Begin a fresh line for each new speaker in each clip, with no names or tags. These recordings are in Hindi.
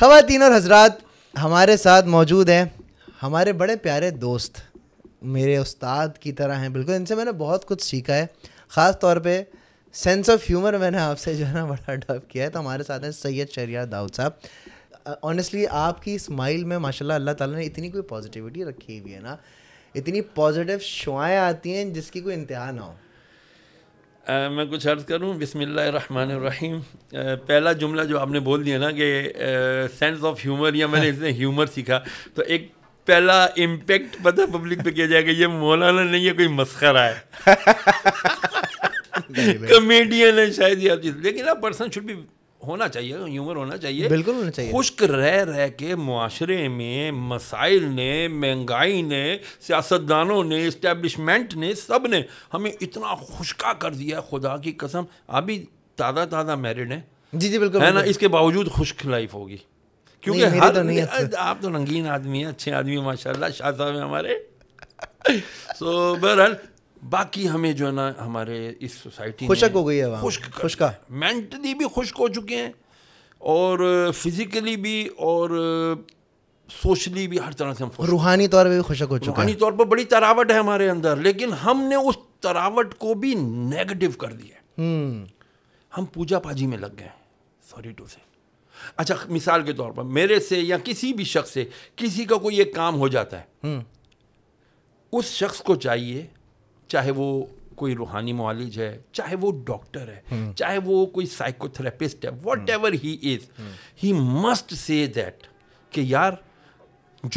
ख़वान और हजरात हमारे साथ मौजूद हैं हमारे बड़े प्यारे दोस्त मेरे उस्ताद की तरह हैं बिल्कुल इनसे मैंने बहुत कुछ सीखा है ख़ास तौर पे सेंस ऑफ ह्यूमर मैंने आपसे जो है ना बड़ा डेवलप किया है तो हमारे साथ हैं सैयद शरिया दाऊद साहब ऑनेस्टली आपकी स्माइल में माशाल्लाह अल्लाह ताला ने इतनी कोई पॉजिटिविटी रखी हुई है ना इतनी पॉजिटिव शुआएँ आती हैं जिसकी कोई इंतहा ना हो
आ, मैं कुछ अर्ज़ करूँ बिसमीम पहला जुमला जो आपने बोल दिया ना कि सेंस ऑफ ह्यूमर या मैंने हाँ। इसने ह्यूमर सीखा तो एक पहला इम्पेक्ट पता पब्लिक पे किया जाएगा ये मौलाना नहीं है कोई मस्करा है कमेडियन है शायद या लेकिन आप पर्सन शुड बी होना चाहिए ह्यूमर होना चाहिए बिल्कुल होना चाहिए खुश्क रह रह के माशरे में मसाइल ने महंगाई ने सियासतदानों ने इस्टेब्लिशमेंट ने सब ने हमें इतना खुशका कर दिया खुदा की कसम अभी ताज़ा ताज़ा मैरिड है जी जी बिल्कुल है ना इसके बावजूद खुश्क लाइफ होगी
क्योंकि हर तो नहीं
आप तो रंगीन आदमी हैं अच्छे आदमी माशाल्लाह शाह साहब हमारे सो so, बहरहाल बाकी हमें जो है ना हमारे इस सोसाइटी खुशक हो गई है खुश्क खुशका मेंटली भी खुश्क हो चुके हैं और फिज़िकली भी और सोशली भी हर तरह से हम
रूहानी तौर पर भी खुशक हो चुके हैं रूहानी
तौर पर बड़ी तरावट है हमारे अंदर लेकिन हमने उस तरावट को भी नेगेटिव कर दिया हम्म। हम पूजा पाजी में लग गए सॉरी टू से अच्छा मिसाल के तौर पर मेरे से या किसी भी शख्स से किसी का कोई एक काम हो जाता है हम्म। उस शख्स को चाहिए चाहे वो कोई रूहानी मालिज है चाहे वो डॉक्टर है चाहे वो कोई साइकोथेरेपिस्ट है whatever he is he must say that कि यार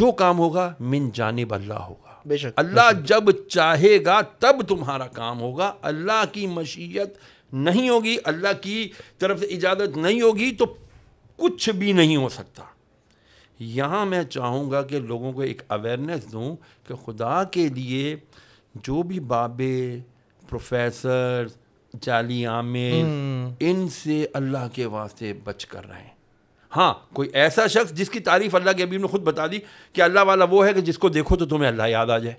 जो काम होगा मिन जानब अल्लाह होगा अल्लाह जब चाहेगा तब तुम्हारा काम होगा अल्लाह की मशीयत नहीं होगी अल्लाह की तरफ से इजाज़त नहीं होगी तो कुछ भी नहीं हो सकता यहाँ मैं चाहूँगा कि लोगों को एक अवेयरनेस दूँ कि खुदा के लिए जो भी बाबे प्रोफेसर जाली आमिर हम्म। इनसे अल्लाह के वास्ते बच कर रहे हैं हाँ कोई ऐसा शख्स जिसकी तारीफ अल्लाह के अबीब ने खुद बता दी कि अल्लाह वाला वो है कि जिसको देखो तो तुम्हें अल्लाह याद आ जाए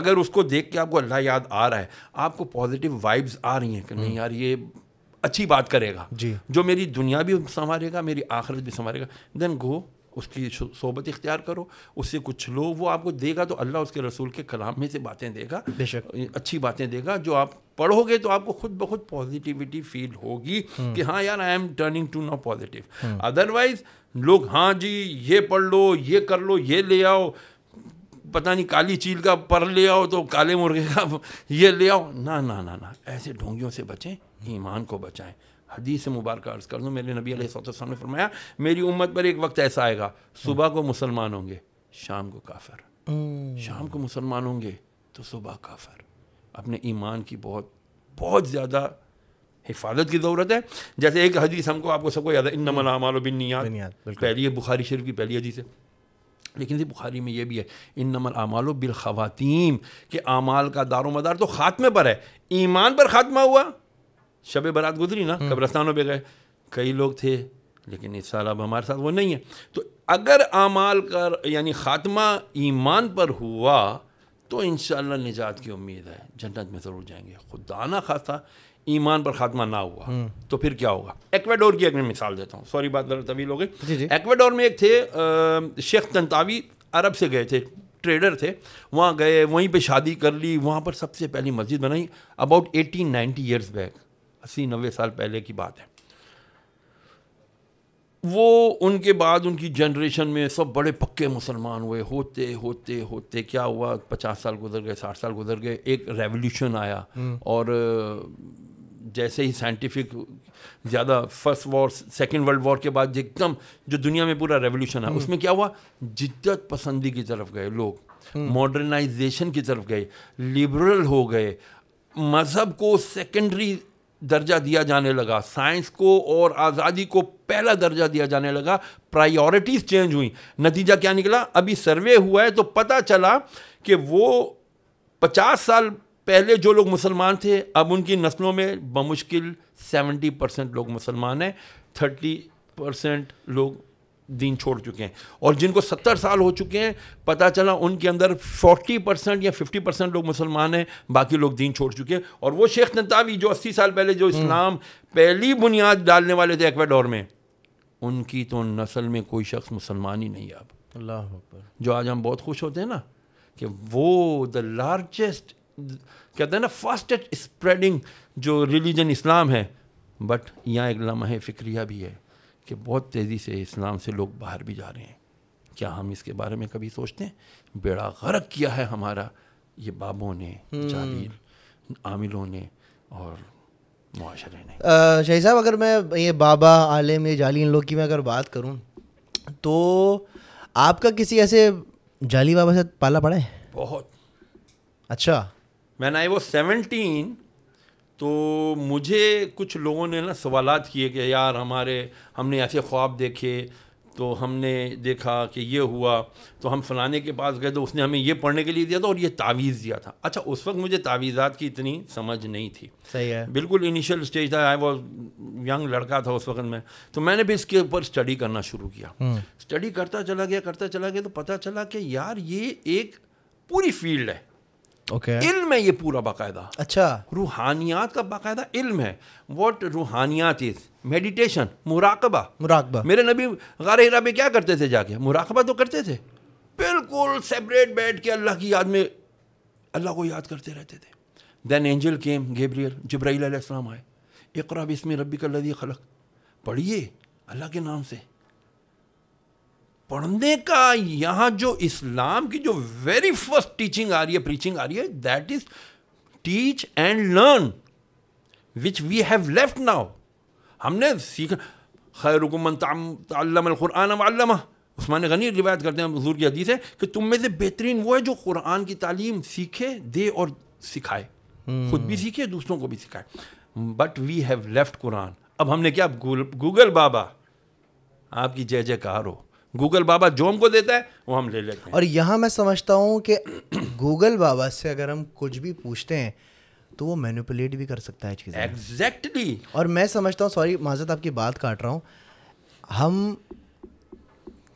अगर उसको देख के आपको अल्लाह याद आ रहा है आपको पॉजिटिव वाइब्स आ रही हैं कि नहीं हम्म। यार ये अच्छी बात करेगा जी जो मेरी दुनिया भी संवारेगा मेरी आखिरत भी संवारेगा देन गो उसकी सोबत इख्तियार करो उससे कुछ लो वो आपको देगा तो अल्लाह उसके रसूल के कलाम में से बातें देगा बेशक अच्छी बातें देगा जो आप पढ़ोगे तो आपको खुद ब खुद पॉजिटिविटी फील होगी हम्म। कि हाँ यार I am turning to no positive otherwise लोग हाँ जी ये पढ़ लो ये कर लो ये ले आओ पता नहीं काली चील का पर ले आओ तो काले मुर्गे का ये ले आओ ना ना ना ना ऐसे ढोंगियों से बचें ईमान को बचाएं हदीस मुबारक अर्ज़ कर दूँ मेरे नबी अलैहिस्सलाम ने फरमाया मेरी उम्मत पर एक वक्त ऐसा आएगा सुबह को मुसलमान होंगे शाम को काफर हम्म। शाम को मुसलमान होंगे तो सुबह काफर अपने ईमान की बहुत बहुत ज़्यादा हिफाजत की ज़रूरत है जैसे एक हदीस हमको आपको सबको याद है इन नमलामाल बिन नियाद पहली है बुखारी शरीफ की पहली हदीस है लेकिन इसी बुखारी में यह भी है इन नमल आमाल बिल ख़वातीम के अमाल का दारो मदार तो ख़ात्मे पर है ईमान पर ख़ात्मा हुआ शब बारात गुजरी ना कब्रस्तानों हम्म। पे गए कई लोग थे लेकिन इस साल अब हमारे साथ वो नहीं है तो अगर आमाल कर यानी ख़ात्मा ईमान पर हुआ तो इन निजात की उम्मीद है जन्नत में ज़रूर जाएंगे खुदाना खासा ईमान पर खात्मा ना हुआ हम्म। तो फिर क्या होगा एक्वाडोर की एक मैं मिसाल देता हूँ सॉरी बात ज़रा तवील हो गई एक्वाडोर में एक थे शेख तनतावी अरब से गए थे ट्रेडर थे वहाँ गए वहीं पे शादी कर ली वहाँ पर सबसे पहली मस्जिद बनाई about eighteen ninety years back अस्सी नब्बे साल पहले की बात है वो उनके बाद उनकी जनरेशन में सब बड़े पक्के मुसलमान हुए होते होते होते क्या हुआ पचास साल गुजर गए साठ साल गुजर गए एक रेवोल्यूशन आया हम्म। और जैसे ही साइंटिफिक ज़्यादा first war second world war के बाद एकदम जो दुनिया में पूरा रेवोल्यूशन है हम्म। उसमें क्या हुआ जिद्दत पसंदी की तरफ गए लोग मॉडर्नाइजेशन हम्म। की तरफ गए लिबरल हो गए मज़हब को सेकेंडरी दर्जा दिया जाने लगा साइंस को और आज़ादी को पहला दर्जा दिया जाने लगा प्रायोरिटीज़ चेंज हुई नतीजा क्या निकला अभी सर्वे हुआ है तो पता चला कि वो पचास साल पहले जो लोग मुसलमान थे अब उनकी नस्लों में बमुश्किल सेवेंटी परसेंट लोग मुसलमान हैं थर्टी परसेंट लोग दीन छोड़ चुके हैं और जिनको सत्तर साल हो चुके हैं पता चला उनके अंदर फोर्टी परसेंट या फिफ्टी परसेंट लोग मुसलमान हैं बाकी लोग दीन छोड़ चुके हैं और वो शेख नतावी जो अस्सी साल पहले जो इस्लाम पहली बुनियाद डालने वाले थे एक्वाडोर में उनकी तो नस्ल में कोई शख्स मुसलमान ही नहीं अब अल्लाह जो आज हम बहुत खुश होते हैं ना कि वो द लार्जेस्ट कहते हैं ना फास्टेस्ट स्प्रेडिंग जो रिलीजन इस्लाम है बट यहाँ एक लम्हा फिक्रिया भी है कि बहुत तेज़ी से इस्लाम से लोग बाहर भी जा रहे हैं क्या हम इसके बारे में कभी सोचते हैं बेड़ा गर्क किया है हमारा ये बाबों ने हम्म। जाबीर आमिलों ने और माशरे
ने शाही साहब अगर मैं ये बाबा आलम ये जाली इन लोग की मैं अगर बात करूँ तो आपका किसी ऐसे जाली बाबा से पाला पड़ा है बहुत अच्छा
मैन आई वो सेवनटीन तो मुझे कुछ लोगों ने ना सवाल किए कि यार हमारे हमने ऐसे ख्वाब देखे तो हमने देखा कि ये हुआ तो हम फलाने के पास गए तो उसने हमें ये पढ़ने के लिए दिया था और ये तावीज़ दिया था अच्छा उस वक्त मुझे तावीज़ात की इतनी समझ नहीं थी सही है बिल्कुल इनिशियल स्टेज था आई वॉज यंग लड़का था उस वक्त मैं तो मैंने भी इसके ऊपर स्टडी करना शुरू किया स्टडी हम्म। करता चला गया करता चला गया तो पता चला कि यार ये एक पूरी फील्ड है ओके okay. इल्म है ये पूरा बाकायदा अच्छा रूहानियात का बाकायदा इल्म है वॉट रूहानियात इज मेडिटेशन मुराकबा मुराकबा मेरे नबी गार हिरा में क्या करते थे जाके मुराकबा तो करते थे बिल्कुल सेपरेट बैठ के अल्लाह की याद में अल्लाह को याद करते रहते थे देन एंजल केम गेब्रियल जब्राईसम आए इकरा बिस्म रबी का लदी खलक पढ़िए अल्लाह के नाम से पढ़ने का यहाँ जो इस्लाम की जो वेरी फर्स्ट टीचिंग आ रही है प्रीचिंग आ रही है that is teach and learn which we have left now हमने सीख खैर कुरान उस्मान गनी रिवायत करते हैं हजूर की हदीस है कि तुम में से बेहतरीन वो है जो कुरान की तालीम सीखे दे और सिखाए hmm. खुद भी सीखे दूसरों को भी सिखाए but we have left Quran अब हमने क्या गूगल बाबा आपकी जय जयकार हो गूगल बाबा जो हमको देता है वो हम ले लेते हैं और
यहाँ मैं समझता हूँ कि गूगल बाबा से अगर हम कुछ भी पूछते हैं तो वो मैनिपुलेट भी कर सकता है चीज़ एग्जैक्टली exactly. और मैं समझता हूँ सॉरी माजत आपकी बात काट रहा हूँ हम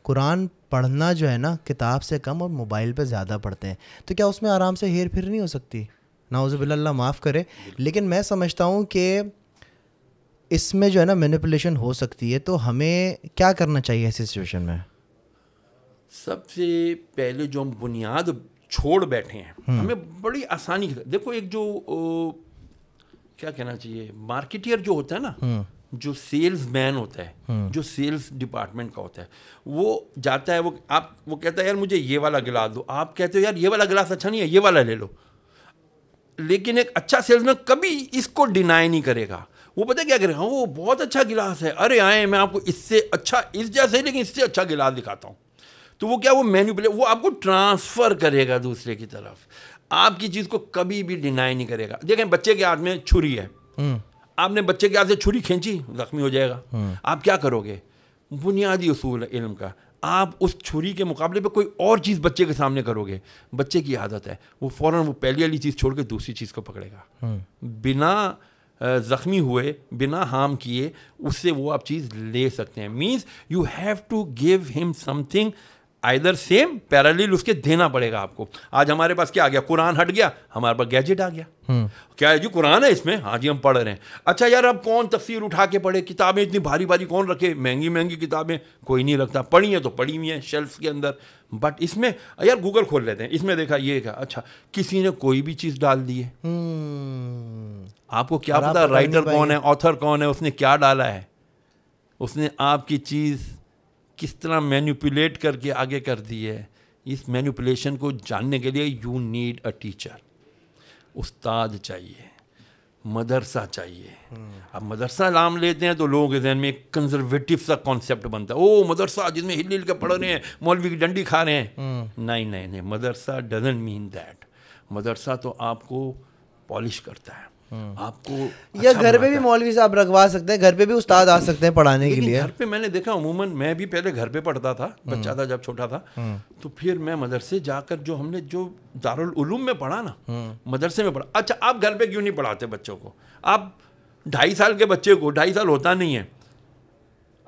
कुरान पढ़ना जो है ना किताब से कम और मोबाइल पे ज़्यादा पढ़ते हैं तो क्या उसमें आराम से हेर फेर नहीं हो सकती नाउज़बिल्ला माफ़ करे लेकिन मैं समझता हूँ कि इसमें जो है ना मैनिपुलेशन हो सकती है तो हमें क्या करना चाहिए ऐसी सिचुएशन में
सबसे पहले जो हम बुनियाद छोड़ बैठे हैं हम्म। हमें बड़ी आसानी देखो एक जो ओ, क्या कहना चाहिए मार्केटियर जो होता है ना हम्म। जो सेल्स मैन होता है हम्म। जो सेल्स डिपार्टमेंट का होता है वो जाता है वो आप वो कहता है यार मुझे ये वाला गिलास दो आप कहते हो यार ये वाला गिलास अच्छा नहीं है ये वाला ले लो लेकिन एक अच्छा सेल्समैन कभी इसको डिनाई नहीं करेगा वो पता क्या करेगा हाँ वो बहुत अच्छा गिलास है अरे आए मैं आपको इससे अच्छा इस जैसे लेकिन इससे अच्छा गिलास दिखाता हूँ तो वो क्या वो मैन्यूपुले वो आपको ट्रांसफ़र करेगा दूसरे की तरफ आपकी चीज़ को कभी भी डिनाई नहीं करेगा देखें बच्चे के हाथ में छुरी है हम्म। आपने बच्चे के हाथ से छुरी खींची जख्मी हो जाएगा हम्म। आप क्या करोगे बुनियादी असूल इल्म का आप उस छुरी के मुकाबले पे कोई और चीज़ बच्चे के सामने करोगे बच्चे की आदत है वो फ़ौरन वो पहली वाली चीज़ छोड़ के दूसरी चीज़ को पकड़ेगा हम्म। बिना ज़ख्मी हुए बिना हार्म किए उससे वो आप चीज़ ले सकते हैं means you have to give him something either same parallel उसके देना पड़ेगा आपको आज हमारे पास क्या आ गया कुरान हट गया हमारे पास गैजेट आ गया हम्म। क्या है जी कुरान है इसमें हाँ जी हम पढ़ रहे हैं अच्छा यार अब कौन तस्वीर उठा के पढ़े किताबें इतनी भारी भारी कौन रखे महंगी महंगी किताबें कोई नहीं रखता पढ़ी हैं तो पढ़ी हुई हैं शेल्फ के अंदर बट इसमें यार गूगल खोल लेते हैं इसमें देखा ये क्या अच्छा किसी ने कोई भी चीज़ डाल दी है हम्म। आपको क्या पता राइटर कौन है ऑथर कौन है उसने क्या डाला है उसने आपकी चीज़ किस तरह मैन्यूपुलेट करके आगे कर दी है इस मैन्यूपुलेशन को जानने के लिए यू नीड अ टीचर उस्ताद चाहिए मदरसा चाहिए अब मदरसा नाम लेते हैं तो लोगों के जहन में एक कंजर्वेटिव सा कॉन्सेप्ट बनता है ओ मदरसा जिसमें हिल हिल के पढ़ रहे हैं मौलवी की डंडी खा रहे हैं नहीं नहीं नहीं madrasa doesn't mean that madrasa तो आपको पॉलिश करता है हाँ। आपको या अच्छा घर पे भी
मौलवी साहब रखवा सकते हैं घर पे भी उस्ताद आ सकते हैं पढ़ाने के लिए घर
पे मैंने देखा अमूमन मैं भी पहले घर पे पढ़ता था हम्म। बच्चा था जब छोटा था हम्म। तो फिर मैं मदरसे जाकर जो हमने जो दारुल उलूम में पढ़ा ना हम्म। मदरसे में पढ़ा अच्छा आप घर पे क्यों नहीं पढ़ाते बच्चों को आप ढाई साल के बच्चे को ढाई साल होता नहीं है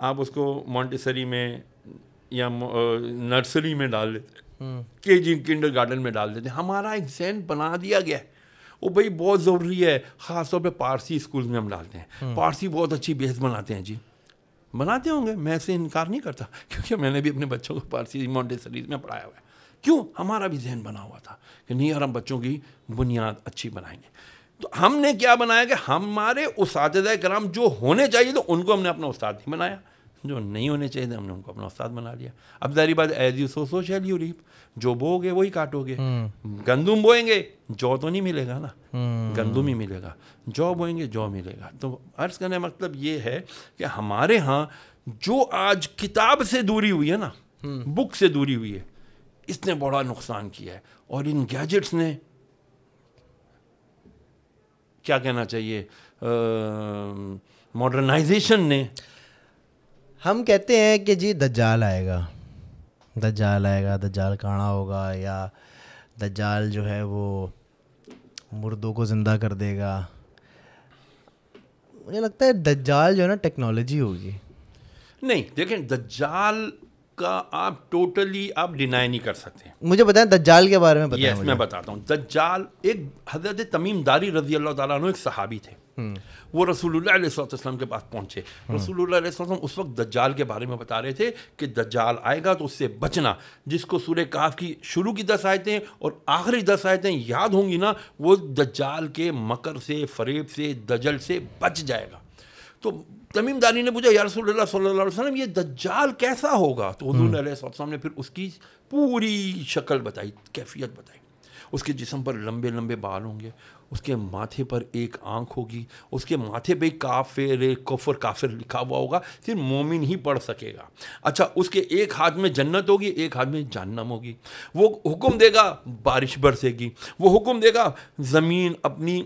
आप उसको मॉन्टेसरी में या नर्सरी में डाल देते के जी किंडर गार्डन में डाल देते हमारा एक जहन बना दिया गया है वो भाई बहुत ज़रूरी है ख़ासतौर पर पारसी स्कूल में हम डालते हैं हम्म। पारसी बहुत अच्छी बेस बनाते हैं जी बनाते होंगे मैं इससे इनकार नहीं करता क्योंकि मैंने भी अपने बच्चों को पारसी मॉन्टेसरीज में पढ़ाया हुआ है क्यों हमारा भी जहन बना हुआ था कि नहीं यार हम बच्चों की बुनियाद अच्छी बनाएंगे तो हमने क्या बनाया कि हमारे उस कराम जो होने चाहिए तो उनको हमने अपना उस्ताद नहीं बनाया जो नहीं होने चाहिए थे हमने उनको अपना उस्ताद बना लिया अब जारी बात as you sow so shall you reap जो बोगे वही काटोगे हम्म। गंदुम बोएंगे जौ तो नहीं मिलेगा ना हम्म। गंदुम ही मिलेगा जौ बोएंगे जौ मिलेगा तो अर्ज करने का मतलब ये है कि हमारे यहाँ जो आज किताब से दूरी हुई है ना हम्म। बुक से दूरी हुई है इसने बड़ा नुकसान किया है और इन गैजेट्स ने क्या कहना चाहिए मॉडर्नाइजेशन ने
हम कहते हैं कि जी दज्जाल आएगा दज्जाल आएगा दज्जाल काड़ा होगा या दज्जाल जो है वो मुर्दों को ज़िंदा कर देगा मुझे लगता है दज्जाल जो है ना टेक्नोलॉजी होगी
नहीं देखें दज्जाल का आप टोटली आप डिनाई नहीं कर सकते
मुझे बताएं दज्जाल के बारे में बताएं yes, मैं
बताता हूँ दज्जाल एक हजरत तमीम दारी रजी अल्लाह ताला एक सहाबी थे हम्म। वो रसूलुल्लाह के पास पहुंचे हम्म। रसूलुल्लाह उस वक्त दज्जाल के बारे में बता रहे थे कि दज्जाल आएगा तो उससे बचना जिसको सूर्य काफ की शुरू की दस आयतें और आखिरी दस आयतें याद होंगी ना वो दज्जाल के मकर से फरेब से दजल से बच जाएगा तो तमीम दानी ने पूछा यार वसल्लम ये दज्जाल कैसा होगा तो उन्होंने हम्म। ने फिर उसकी पूरी शक्ल बताई कैफियत बताई उसके जिसम पर लंबे लंबे बाल होंगे उसके माथे पर एक आंख होगी उसके माथे पे काफिर कफर काफिर लिखा हुआ होगा फिर मोमिन ही पढ़ सकेगा अच्छा उसके एक हाथ में जन्नत होगी एक हाथ में जहन्नम होगी वो हुक्म देगा बारिश बरसेगी वो हुक्म देगा ज़मीन अपनी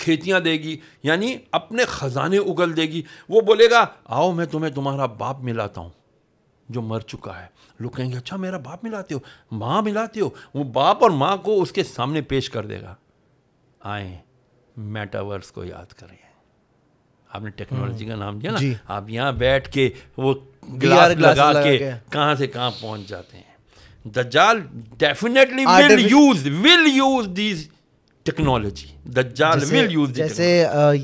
खेतियाँ देगी यानी अपने ख़जाने उगल देगी वो बोलेगा आओ मैं तुम्हें तुम्हारा बाप मिलाता हूँ जो मर चुका है लोग कहेंगे अच्छा मेरा बाप मिलाते हो माँ मिलाते हो वो बाप और माँ को उसके सामने पेश कर देगा आए मेटावर्स को याद करें आपने टेक्नोलॉजी का नाम दिया ना आप यहाँ बैठ के वो ग्लास लगा के, के। कहाँ से कहाँ पहुँच जाते हैं Dajjal definitely will use will use these technology Dajjal use जैसे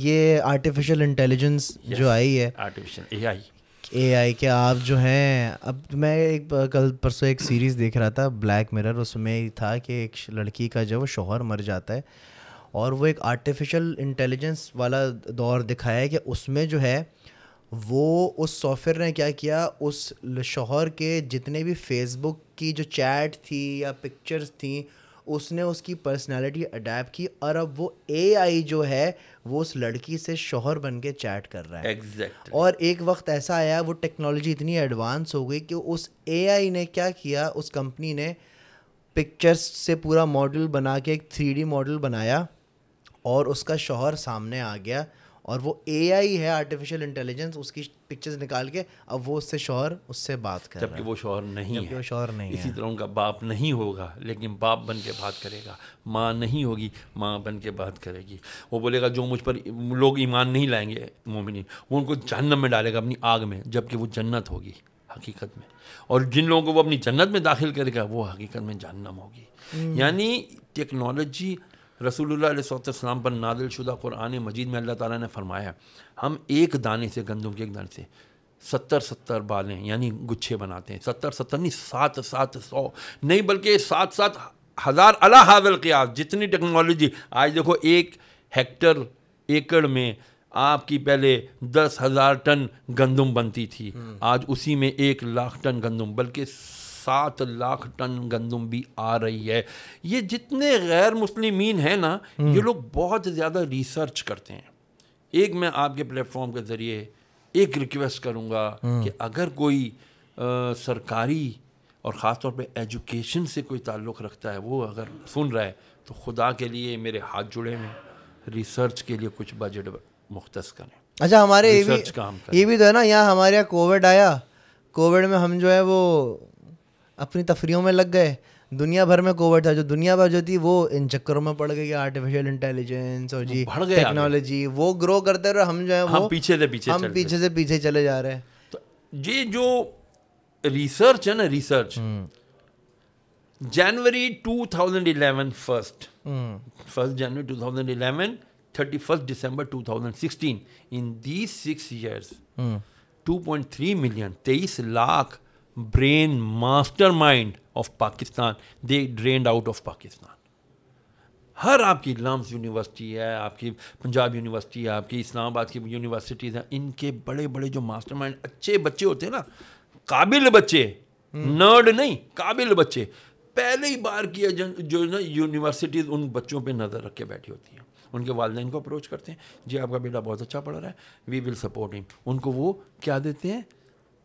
ये
आर्टिफिशियल इंटेलिजेंस जो आई है आर्टिफिशियल एआई एआई के आप जो हैं अब मैं एक कल परसों एक सीरीज देख रहा था ब्लैक मिरर उसमें था कि एक लड़की का जो शोहर मर जाता है और वो एक आर्टिफिशियल इंटेलिजेंस वाला दौर दिखाया है कि उसमें जो है वो उस सॉफ्टवेयर ने क्या किया उस शोहर के जितने भी फेसबुक की जो चैट थी या पिक्चर्स थी उसने उसकी पर्सनालिटी अडेप्ट की और अब वो ए जो है वो उस लड़की से शोहर बन के चैट कर रहा है exactly. और एक वक्त ऐसा आया वो टेक्नोलॉजी इतनी एडवांस हो गई कि उस ए ने क्या किया उस कंपनी ने पिक्चर्स से पूरा मॉडल बना के एक थ्री मॉडल बनाया और उसका शोहर सामने आ गया और वो ए है आर्टिफिशियल इंटेलिजेंस उसकी पिक्चर्स निकाल के अब वो उससे शोहर उससे बात कर जबकि
वो शोहर नहीं है वो शोहर नहीं इसी तरह उनका बाप नहीं होगा लेकिन बाप बन के बात करेगा माँ नहीं होगी माँ बन के बात करेगी वो बोलेगा जो मुझ पर लोग ईमान नहीं लाएंगे मोमिन वो उनको जहन्नम में डालेगा अपनी आग में जबकि वो जन्नत होगी हकीकत में और जिन लोगों को वो अपनी जन्नत में दाखिल करेगा वो हकीकत में जहन्नम होगी हम्म। यानी टेक्नोलॉजी रसूलुल्लाह पर नादिल शुदा कुरान मजीद में अल्लाह ताला ने फरमाया हम एक दाने से गंदम के एक दाने से सत्तर सत्तर बालें यानी गुच्छे बनाते हैं सत्तर सत्तर नहीं सात सात सौ नहीं बल्कि सात सात हज़ार अला हावल आज जितनी टेक्नोलॉजी आज देखो एक हेक्टर एकड़ में आपकी पहले दस हज़ार टन गंदम बनती थी हम्म। आज उसी में एक लाख टन गंदम बल्कि सात लाख टन गंदम भी आ रही है ये जितने गैर मुस्लिमीन हैं ना हम्म। ये लोग बहुत ज़्यादा रिसर्च करते हैं एक मैं आपके प्लेटफॉर्म के ज़रिए एक रिक्वेस्ट करूँगा हम्म। कि अगर कोई आ, सरकारी और ख़ास तौर पे एजुकेशन से कोई ताल्लुक़ रखता है वो अगर सुन रहा है तो खुदा के लिए मेरे हाथ जुड़े हैं रिसर्च के लिए कुछ बजट मुख्त करें अच्छा हमारे ये भी काम ये
भी तो है ना यहाँ हमारे यहाँ कोविड आया कोविड में हम जो है वो अपनी तफरीयों में लग गए दुनिया भर में कोविड था जो दुनिया भर जो थी वो इन चक्करों में पड़ गई आर्टिफिशियल इंटेलिजेंस और जी टेक्नोलॉजी वो ग्रो करते रहे हम जो है वो पीछे से पीछे हम पीछे से पीछे चले जा रहे हैं तो
ये जो रिसर्च है ना research January 2011 first first January 2011 thirty first 2016 two thousand sixteen in the six years two point three million तेईस lakh brain mastermind of Pakistan, they drained out of Pakistan. हर आपकी लम्स यूनिवर्सिटी है आपकी पंजाब यूनिवर्सिटी है आपकी इस्लामाबाद की यूनिवर्सिटीज़ हैं इनके बड़े बड़े जो मास्टरमाइंड अच्छे बच्चे होते हैं ना काबिल बच्चे नर्ड हम्म। नहीं काबिल बच्चे पहली बार की जो ना यूनिवर्सिटीज़ उन बच्चों पे नज़र रख के बैठी होती हैं उनके वालदे को अप्रोच करते हैं जी आपका बेटा बहुत अच्छा पढ़ रहा है वी विल सपोर्ट हिम उनको वो क्या देते हैं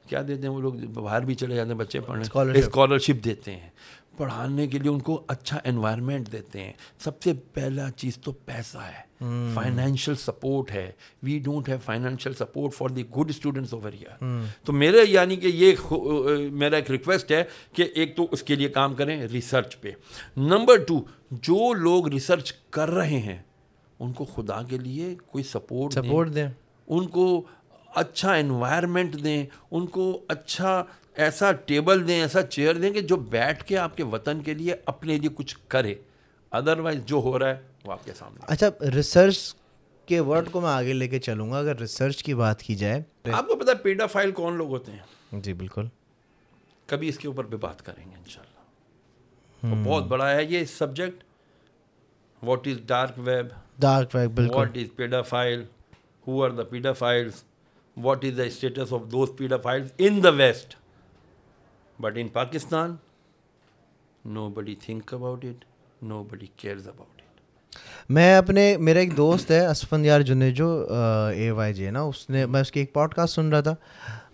क्या देते हैं वो लोग बाहर भी चले जाते हैं बच्चे पढ़ने स्कॉलरशिप देते हैं पढ़ाने के लिए उनको अच्छा एनवायरनमेंट देते हैं सबसे पहला चीज़ तो पैसा है फाइनेंशियल hmm. सपोर्ट है we don't have financial support for the good students over here तो मेरे यानी कि ये मेरा एक रिक्वेस्ट है कि एक तो उसके लिए काम करें रिसर्च पे नंबर टू जो लोग रिसर्च कर रहे हैं उनको खुदा के लिए कोई सपोर्ट सपोर्ट दें उनको अच्छा इन्वायरमेंट दें उनको अच्छा ऐसा टेबल दें ऐसा चेयर दें कि जो बैठ के आपके वतन के लिए अपने लिए कुछ करे अदरवाइज जो हो रहा है वो आपके सामने
अच्छा रिसर्च के वर्ड को मैं आगे लेके चलूंगा अगर रिसर्च की बात की जाए
आपको पता है फाइल कौन लोग होते हैं जी बिल्कुल कभी इसके ऊपर भी बात करेंगे इन तो हम्म। बहुत बड़ा है ये subject what is dark web dark web what is paedophile who are the files what is the status of those pedophiles in the West. But in Pakistan, nobody think about it, nobody cares about it.
मैं अपने मेरा एक दोस्त है असफन यार जुने जो ए वाई जे ना उसने मैं उसकी एक पॉडकास्ट सुन रहा था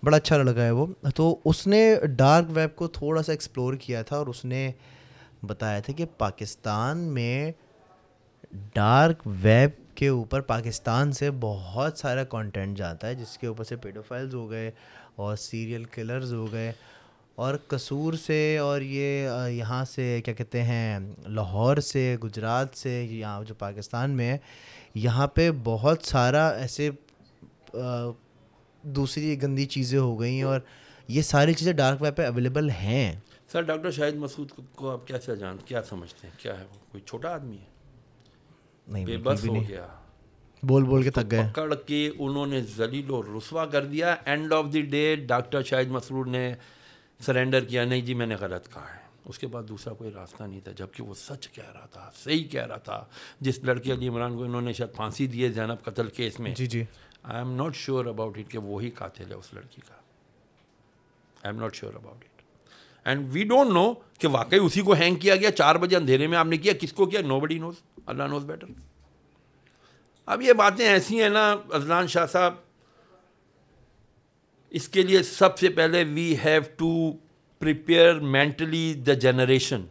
बड़ा अच्छा लड़का है वो तो उसने डार्क वेब को थोड़ा सा एक्सप्लोर किया था और उसने बताया था कि पाकिस्तान में डार्क वेब के ऊपर पाकिस्तान से बहुत सारा कंटेंट जाता है जिसके ऊपर से पेडोफाइल्स हो गए और सीरियल किलर्स हो गए और कसूर से और ये यहाँ से क्या कहते हैं लाहौर से गुजरात से यहाँ जो पाकिस्तान में है यहाँ पे बहुत सारा ऐसे दूसरी गंदी चीज़ें हो गई और ये सारी चीज़ें डार्क वेब पे अवेलेबल हैं
सर डॉक्टर शाहिद मसूद को आप कैसे जान क्या समझते हैं क्या है वो कोई छोटा आदमी है नहीं बेबस हो गया
बोल बोल के तक गए
पकड़ के उन्होंने जलील और रसवा कर दिया end of the day doctor Shahid Masroor ने सरेंडर किया नहीं जी मैंने गलत कहा है उसके बाद दूसरा कोई रास्ता नहीं था जबकि वो सच कह रहा था सही कह रहा था जिस लड़के अली इमरान को इन्होंने शायद फांसी दिए जैनब कत्ल केस में जी जी I am not sure about it कि वही कातिल है उस लड़की का I am not sure about it and we don't know कि वाकई उसी को हैंग किया गया चार बजे अंधेरे में आपने किया किसको किया nobody knows Allah knows better अब ये बातें ऐसी हैं ना अजलान शाह साहब इसके लिए सबसे पहले we have to prepare mentally the generation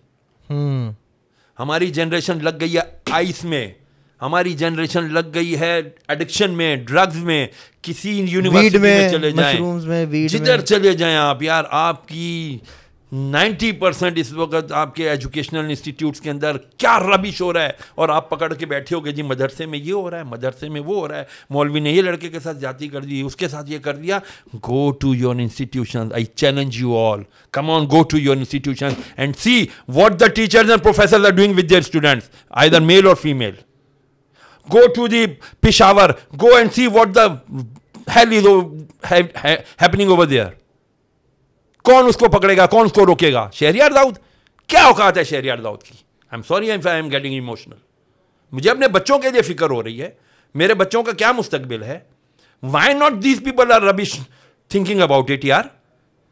हमारी जनरेशन लग गई है आइस में हमारी जनरेशन लग गई है एडिक्शन में ड्रग्स में किसी यूनिवर्सिटी में, में चले जाएं जिधर चले जाएं आप यार आपकी नाइन्टी परसेंट इस वक्त आपके एजुकेशनल इंस्टीट्यूट्स के अंदर क्या रबिश हो रहा है और आप पकड़ के बैठे हो गए जी मदरसे में ये हो रहा है मदरसे में वो हो रहा है मौलवी ने ये लड़के के साथ जाति कर दी उसके साथ ये कर दिया go to your institution I challenge you all come on go to your institution and see what the teachers and professor are doing with their students their male और female go to the Peshawar go and see what the is happening over there कौन उसको पकड़ेगा कौन उसको रोकेगा शहरियार दाऊद क्या औकात है शहरियार दाऊद की I am sorry I I am getting emotional मुझे अपने बच्चों के लिए फिक्र हो रही है मेरे बच्चों का क्या मुस्तकबिल है why not these people are rubbish thinking about it यार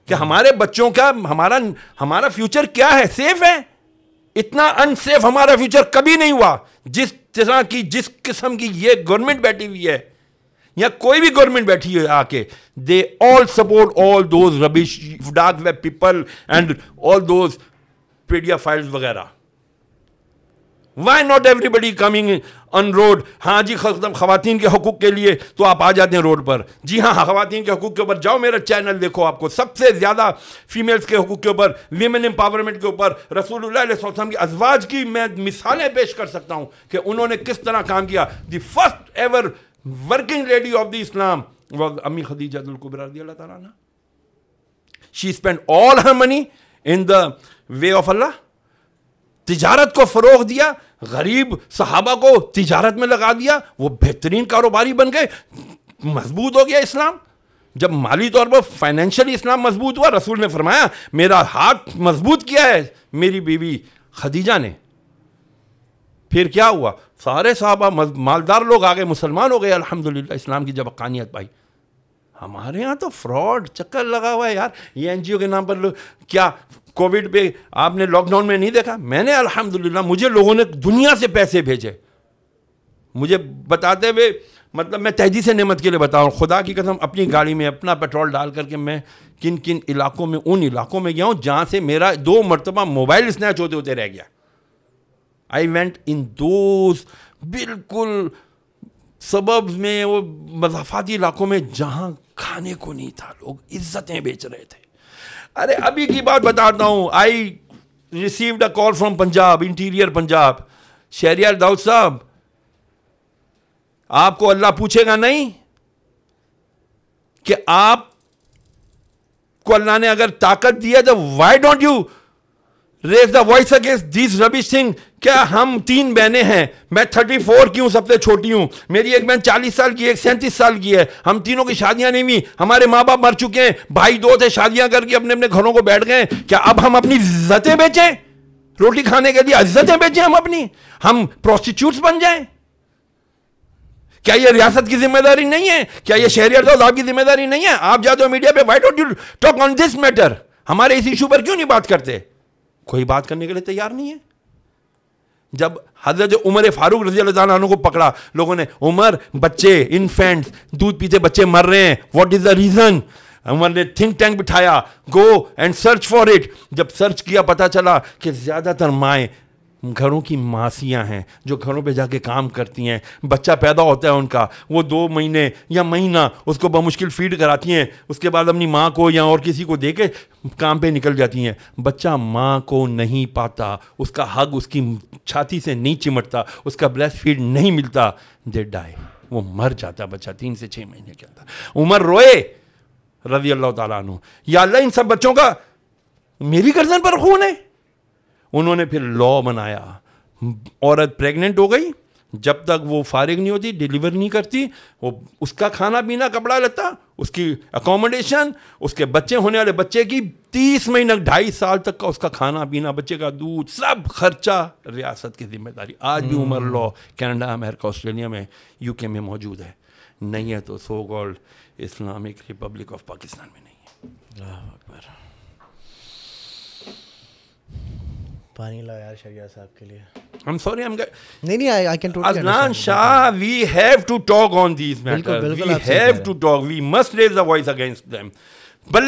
कि हमारे बच्चों का हमारा हमारा फ्यूचर क्या है सेफ है इतना अनसेफ हमारा फ्यूचर कभी नहीं हुआ जिस तरह की जिस किस्म की ये गवर्नमेंट बैठी हुई है या कोई भी गवर्नमेंट बैठी है आके they all support all those rubbish dark web people and all those paedo files वगैरह why not everybody coming on road हाँ जी खातन के हकूक़ के लिए तो आप आ जाते हैं रोड पर जी हाँ, हाँ खातन के हकूक़ के ऊपर जाओ मेरा चैनल देखो आपको सबसे ज़्यादा फीमेल्स के हकूक़ के ऊपर वीमेन एम्पावरमेंट के ऊपर रसूलुल्लाह की अजवाज की मैं मिसालें पेश कर सकता हूँ कि उन्होंने किस तरह काम किया the first ever working lady of the Islam was Khadija Khadija she spend all her money in the way of Allah तिजारत को फरोग दिया गरीब सहाबा को तिजारत में लगा दिया वो बेहतरीन कारोबारी बन गए मजबूत हो गया इस्लाम जब माली तौर पर फाइनेंशियली इस्लाम मजबूत हुआ रसूल ने फरमाया मेरा हाथ मजबूत किया है मेरी बीवी खदीजा ने फिर क्या हुआ सारे साहबा मालदार लोग आ गए मुसलमान हो गए अल्हम्दुलिल्लाह इस्लाम की जब अक्कानियत पाई हमारे यहाँ तो फ्रॉड चक्कर लगा हुआ है यार ये एनजीओ के नाम पर क्या कोविड पे आपने लॉकडाउन में नहीं देखा मैंने अल्हम्दुलिल्लाह मुझे लोगों ने दुनिया से पैसे भेजे मुझे बताते हुए मतलब मैं तेजी से नमत के लिए बताऊँ खुदा की कसम अपनी गाड़ी में अपना पेट्रोल डाल करके मैं किन किन इलाकों में उन इलाकों में गया हूँ जहाँ से मेरा दो मरतबा मोबाइल स्नैच होते होते रह गया आई वेंट इन दोज बिल्कुल सबब में वो मजाफाती इलाकों में जहाँ खाने को नहीं था लोग इज्जतें बेच रहे थे अरे अभी की बात बताता हूँ I received a call from Punjab interior Punjab Shahryar Dawood sahab आपको अल्लाह पूछेगा नहीं कि आप को अल्लाह ने अगर ताकत दिया तो why don't you raise the voice against this Ravi Singh क्या हम तीन बहने हैं मैं थर्टी फोर की हूँ सबसे छोटी हूँ मेरी एक बहन चालीस साल की एक सैंतीस साल की है हम तीनों की शादियां नहीं हुई हमारे माँ बाप मर चुके हैं भाई दो थे शादियां करके अपने अपने घरों को बैठ गए क्या अब हम अपनी इज्जतें बेचें रोटी खाने के लिए इज्जतें बेचें हम अपनी हम प्रोस्टिट्यूट बन जाए क्या ये रियासत की जिम्मेदारी नहीं है क्या ये शहरी अरदास आपकी जिम्मेदारी नहीं है आप जाते हो मीडिया पे why don't you talk on this matter हमारे इस इशू पर क्यों नहीं बात करते कोई बात करने के लिए तैयार नहीं है जब हजरत उमर फारूक रजी अल्लाह को पकड़ा लोगों ने उमर बच्चे इन्फेंट दूध पीते बच्चे मर रहे हैं what is the reason Umar ने थिंक टैंक बिठाया go and search for it जब सर्च किया पता चला कि ज़्यादातर माएँ घरों की मासियाँ हैं जो घरों पे जाके काम करती हैं बच्चा पैदा होता है उनका वो दो महीने या महीना उसको बमुश्किल फीड कराती हैं उसके बाद अपनी माँ को या और किसी को दे के काम पे निकल जाती हैं बच्चा माँ को नहीं पाता उसका हग उसकी छाती से नहीं चिमटता उसका ब्लेस फीड नहीं मिलता दे डाए वो मर जाता बच्चा तीन से छः महीने के अंदर उमर रोए रजी अल्लाह तु या अल्लाह इन सब बच्चों का मेरी गर्दन पर खून है उन्होंने फिर लॉ बनाया औरत प्रेग्नेंट हो गई जब तक वो फारिग नहीं होती डिलीवर नहीं करती वो उसका खाना पीना कपड़ा लेता उसकी अकोमोडेशन उसके बच्चे होने वाले बच्चे की तीस महीने ढाई साल तक का उसका खाना पीना बच्चे का दूध सब खर्चा रियासत की जिम्मेदारी आज भी उमर लॉ हम्म। कनाडा अमेरिका ऑस्ट्रेलिया में यूके में मौजूद है नहीं है तो so called Islamic Republic of Pakistan में नहीं है अकबर
पानी लाओ यार शरिया साहब के लिए
I'm sorry, I'm get... नहीं नहीं I can Adnan Shah we have to talk on we have to talk we must raise the voice against them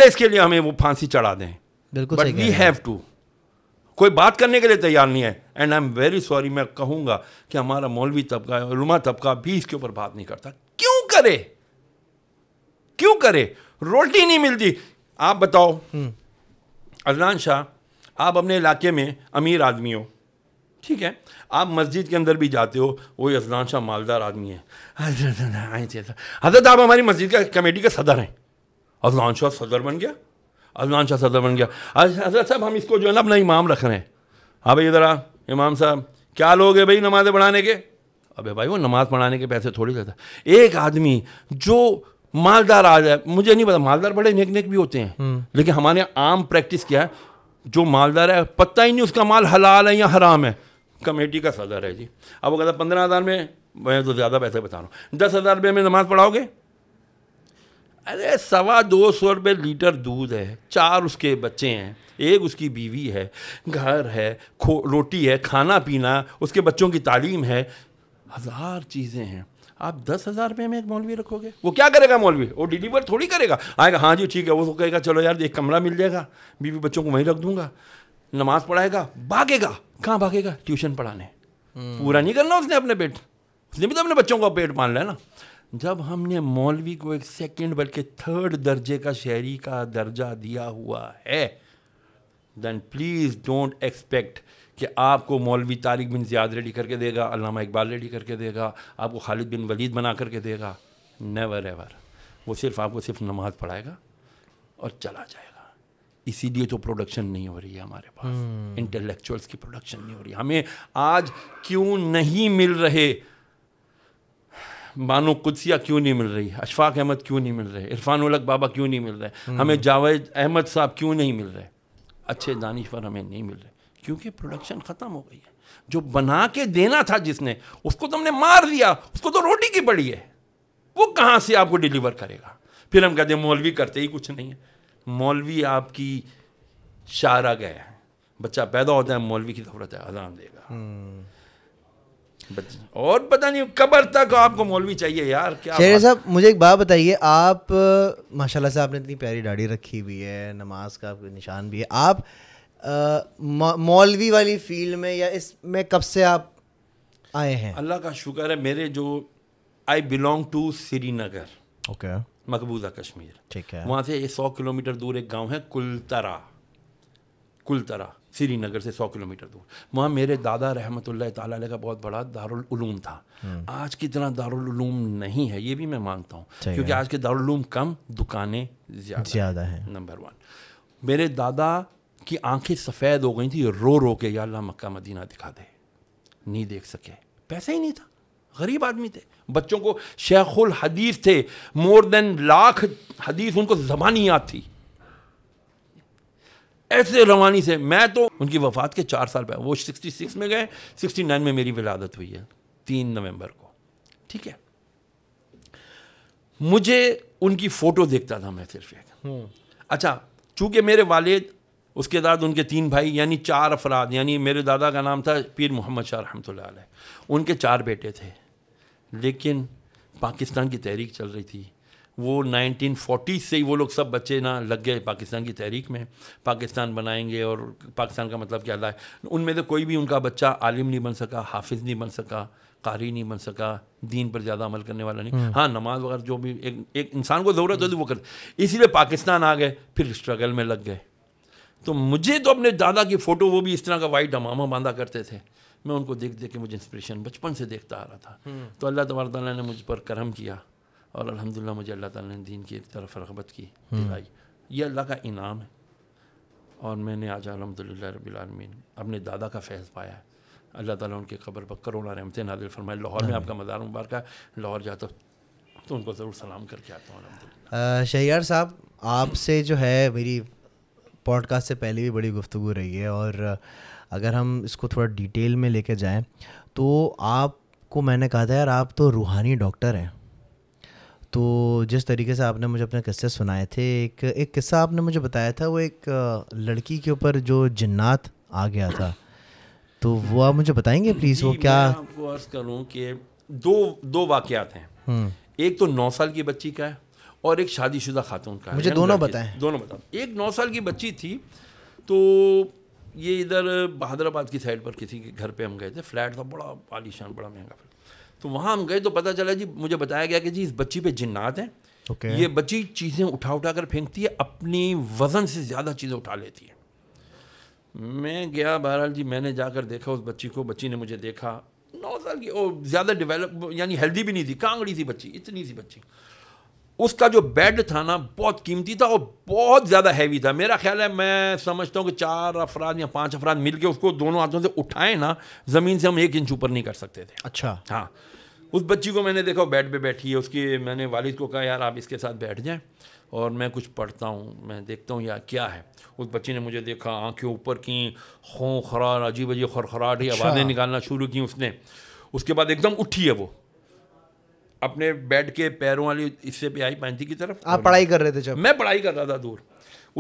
इसके लिए हमें वो फांसी चढ़ा दें बिल्कुल बट वी हैव टू कोई बात करने के लिए तैयार नहीं है and I am very sorry मैं कहूंगा कि हमारा मौलवी तबका रुमा तबका भी इसके ऊपर बात नहीं करता क्यों करे क्यों करे रोटी नहीं मिलती आप बताओ हम्म। अजनान शाह आप अपने इलाके में अमीर आदमी हो ठीक है आप मस्जिद के अंदर भी जाते हो वही अजनान शाह मालदार आदमी है हजरत आप हमारी मस्जिद का कमेटी का सदर हैं अजनान शाह सदर बन गया अजनान शाह सदर बन गया हजरत साहब हम इसको जो है ना अपना इमाम रख रहे हैं हाँ भाई ज़रा इमाम साहब क्या लोग है भाई नमाज़ें पढ़ाने के अबे भाई वो नमाज़ पढ़ाने के पैसे थोड़ी देता एक आदमी जो मालदार आ जाए मुझे नहीं पता मालदार बड़े नेक नेक भी होते हैं हम्म। लेकिन हमारे आम प्रैक्टिस क्या है जो मालदार है पता ही नहीं उसका माल हलाल है या हराम है कमेटी का सदर है जी अब वो कहता पंद्रह हज़ार में मैं तो ज़्यादा पैसे बता रहा हूँ दस हज़ार रुपये में नमाज़ पढ़ाओगे अरे सवा दो सौ रुपये लीटर दूध है चार उसके बच्चे हैं एक उसकी बीवी है घर है खो रोटी है खाना पीना उसके बच्चों की तालीम है हज़ार चीज़ें हैं आप दस हज़ार रुपये में एक मौलवी रखोगे वो क्या करेगा मौलवी वो डिलीवर थोड़ी करेगा आएगा हाँ जी ठीक है वो तो कहेगा चलो यार एक कमरा मिल जाएगा बीवी बच्चों को वहीं रख दूंगा नमाज पढ़ाएगा भागेगा कहाँ भागेगा ट्यूशन पढ़ाने हम्म। पूरा नहीं करना उसने अपने पेट उसने भी तो अपने बच्चों का पेट मान लिया ना जब हमने मौलवी को एक सेकेंड बल्कि थर्ड दर्जे का शहरी का दर्जा दिया हुआ है देन प्लीज़ डोंट एक्सपेक्ट कि आपको मौलवी तारिक बिन ज़ियाद रेडी करके देगा अलामा इकबाल रेडी करके देगा आपको खालिद बिन वलीद बना करके देगा नेवर एवर वो सिर्फ आपको सिर्फ नमाज पढ़ाएगा और चला जाएगा इसीलिए तो प्रोडक्शन नहीं हो रही है हमारे पास इंटेलेक्चुअल्स हम्म। की प्रोडक्शन नहीं हो रही हमें आज क्यों नहीं मिल रहे बानो कुदसिया क्यों नहीं मिल रही अशफाक अहमद क्यों नहीं मिल रहे इरफान उलक बाबा क्यों नहीं मिल रहे hmm. हमें जावेद अहमद साहब क्यों नहीं मिल रहे अच्छे पर हमें नहीं मिल रहे क्योंकि प्रोडक्शन ख़त्म हो गई है जो बना के देना था जिसने उसको तुमने मार दिया उसको तो रोटी की पड़ी है वो कहाँ से आपको डिलीवर करेगा फिर हम कहते हैं मौलवी करते ही कुछ नहीं है मौलवी आपकी शारा गया है बच्चा पैदा होता है मौलवी की जरूरत है अजान देगा हम्म। और पता नहीं कबर तक आपको मौलवी चाहिए यार क्या शेर साहब
मुझे एक बात बताइए आप माशाल्लाह से आपने इतनी प्यारी दाढ़ी रखी हुई है नमाज का निशान भी है आप मौलवी वाली फील्ड में या इसमें कब से आप आए हैं
अल्लाह का शुक्र है मेरे जो I belong to Srinagar okay मकबूजा कश्मीर ठीक है वहाँ से सौ किलोमीटर दूर एक गांव है कुलतरा कुलतरा श्रीनगर से सौ किलोमीटर दूर वहाँ मेरे दादा रहमत ताल का बहुत बड़ा दारुलूम था हम्म। आज की तरह दारुलूम नहीं है ये भी मैं मानता हूँ क्योंकि आज के दारुलूम कम दुकानें ज़्यादा हैं नंबर वन मेरे दादा कि आंखें सफ़ेद हो गई थी रो रो के या अल्लाह मक्का मदीना दिखा दे नहीं देख सके पैसा ही नहीं था गरीब आदमी थे बच्चों को शेखुल हदीस थे मोर देन लाख हदीस उनको जबानी याद थी ऐसे रवानी से मैं तो उनकी वफात के चार साल पहले वो सिक्सटी सिक्स में गए सिक्सटी नाइन में मेरी विलादत हुई है तीन नवंबर को ठीक है मुझे उनकी फ़ोटो देखता था मैं सिर्फ एक हम्म। अच्छा चूंकि मेरे वालिद उसके बाद उनके तीन भाई यानी चार अफराद यानी मेरे दादा का नाम था पीर मोहम्मद शाह रहमत उनके चार बेटे थे लेकिन पाकिस्तान की तहरीक चल रही थी वो 1940 से ही वो लोग सब बच्चे ना लग गए पाकिस्तान की तहरीक में पाकिस्तान बनाएंगे और पाकिस्तान का मतलब क्या है उनमें से कोई भी उनका बच्चा आलिम नहीं बन सका हाफिज़ नहीं बन सका कारी नहीं बन सका दीन पर ज़्यादा अमल करने वाला नहीं हम्म। हाँ नमाज वगैरह जो भी एक एक इंसान को ज़रूरत होती तो वो कर इसीलिए पाकिस्तान आ गए फिर स्ट्रगल में लग गए तो मुझे तो अपने दादा की फ़ोटो वो भी इस तरह का वाइट अमामा बांधा करते थे मैं उनको देख देख के मुझे इंस्पिरेशन बचपन से देखता आ रहा था हम्म। तो अल्लाह तबार ताली ने मुझ पर करम किया और अल्हम्दुलिल्लाह मुझे अल्लाह ताला ने दीन की तरफ रगबत की हम्म। दिलाई ये अल्लाह का इनाम है और मैंने आज अलहमदिल्ला रबीआलमीन अपने दादा का फैज़ पाया अल्लाह ताला उनके कब्र पर करोना रहमत नादिल फरमाए लाहौर में आपका मदार मुबारक है लाहौर जाता तो उनको ज़रूर सलाम करके आता हूँ
अलहमदिल्ला शहर साहब आपसे जो है मेरी पॉडकास्ट से पहले भी बड़ी गुफ्तु रही है और अगर हम इसको थोड़ा डिटेल में लेके जाएं तो आपको मैंने कहा था यार आप तो रूहानी डॉक्टर हैं तो जिस तरीके से आपने मुझे अपने किस्से सुनाए थे एक एक किस्सा आपने मुझे बताया था वो एक लड़की के ऊपर जो जन्नात आ गया था तो वो आप मुझे बताएंगे प्लीज़ वो क्या
आपको अर्ज़ करूँ कि दो दो वाक़ात हैं हम्म। एक तो नौ साल की बच्ची का है और एक शादीशुदा खातून का मुझे दोनों बताएं दोनों बताओ एक नौ साल की बच्ची थी तो ये इधर बहादराबाद की साइड पर किसी के घर पे हम गए थे फ्लैट था बड़ा आलिशान बड़ा महंगा तो वहाँ हम गए तो पता चला जी मुझे बताया गया कि जी इस बच्ची पे जिन्नात हैं okay. ये बच्ची चीज़ें उठा उठा कर फेंकती है अपनी वज़न से ज़्यादा चीज़ें उठा लेती है मैं गया बहरहाल जी मैंने जाकर देखा उस बच्ची को बच्ची ने मुझे देखा नौ साल की और ज़्यादा डिवेलप यानी हेल्दी भी नहीं थी कांगड़ी थी बच्ची इतनी सी बच्ची उसका जो बेड था ना बहुत कीमती था और बहुत ज़्यादा हैवी था मेरा ख्याल है मैं समझता हूँ कि चार अफराद या पांच अफराद मिल के उसको दोनों हाथों से उठाएं ना ज़मीन से हम एक इंच ऊपर नहीं कर सकते थे अच्छा हाँ उस बच्ची को मैंने देखा बेड पे बैठी है उसकी मैंने वालिद को कहा यार आप इसके साथ बैठ जाएं और मैं कुछ पढ़ता हूँ मैं देखता हूँ यार क्या है उस बच्ची ने मुझे देखा आंखें ऊपर की खों खरार अजीब अजीब खरखराट ही अच्छा। आवाज़ें निकालना शुरू की उसने उसके बाद एकदम उठी है वो अपने बेड के पैरों वाली इससे पे आई पैंती की तरफ
आप पढ़ाई कर रहे थे जब मैं
पढ़ाई कर रहा था दूर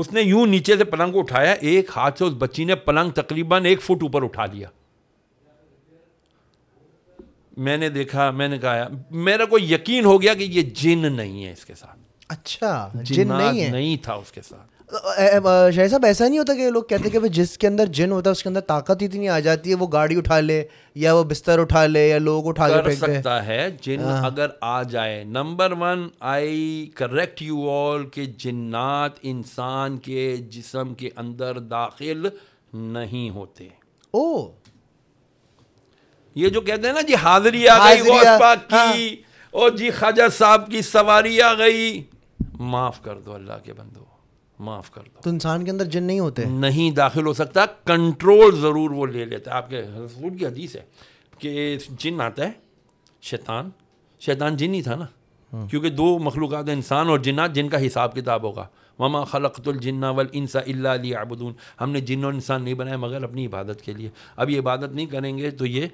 उसने यूं नीचे से पलंग को उठाया एक हाथ से उस बच्ची ने पलंग तकरीबन एक फुट ऊपर उठा लिया मैंने देखा मैंने कहा मेरा को यकीन हो गया कि ये जिन नहीं है इसके साथ
अच्छा जिन नहीं है
नहीं था उसके साथ
शाह साहब ऐसा नहीं होता कि लोग कहते कि जिसके अंदर जिन होता है उसके अंदर ताकत इतनी आ जाती है वो गाड़ी उठा ले या वो बिस्तर उठा ले या लोग उठा कर सकता
है जिन हाँ। अगर आ जाए number one I correct you all के जिन्नात इंसान के जिसम के अंदर दाखिल नहीं होते ओ ये जो कहते हैं ना जी हाजिरी आ गई की ओ हाँ। जी ख्वाजा साहब की सवारी आ गई माफ कर दो अल्लाह के बंदो माफ कर दो
तो इंसान के अंदर जिन नहीं होते
नहीं दाखिल हो सकता कंट्रोल ज़रूर वो ले लेता है आपके रसूल की हदीस है कि जिन आता है शैतान शैतान जिन ही था ना हम्म। क्योंकि दो मखलूक़ात इंसान और जिन्नात जिनका हिसाब किताब होगा ममा खलकतुलजन्ना वल इंसा अबुदून हमने जिन और इंसान नहीं बनाया मगर अपनी इबादत के लिए अब ये इबादत नहीं करेंगे तो ये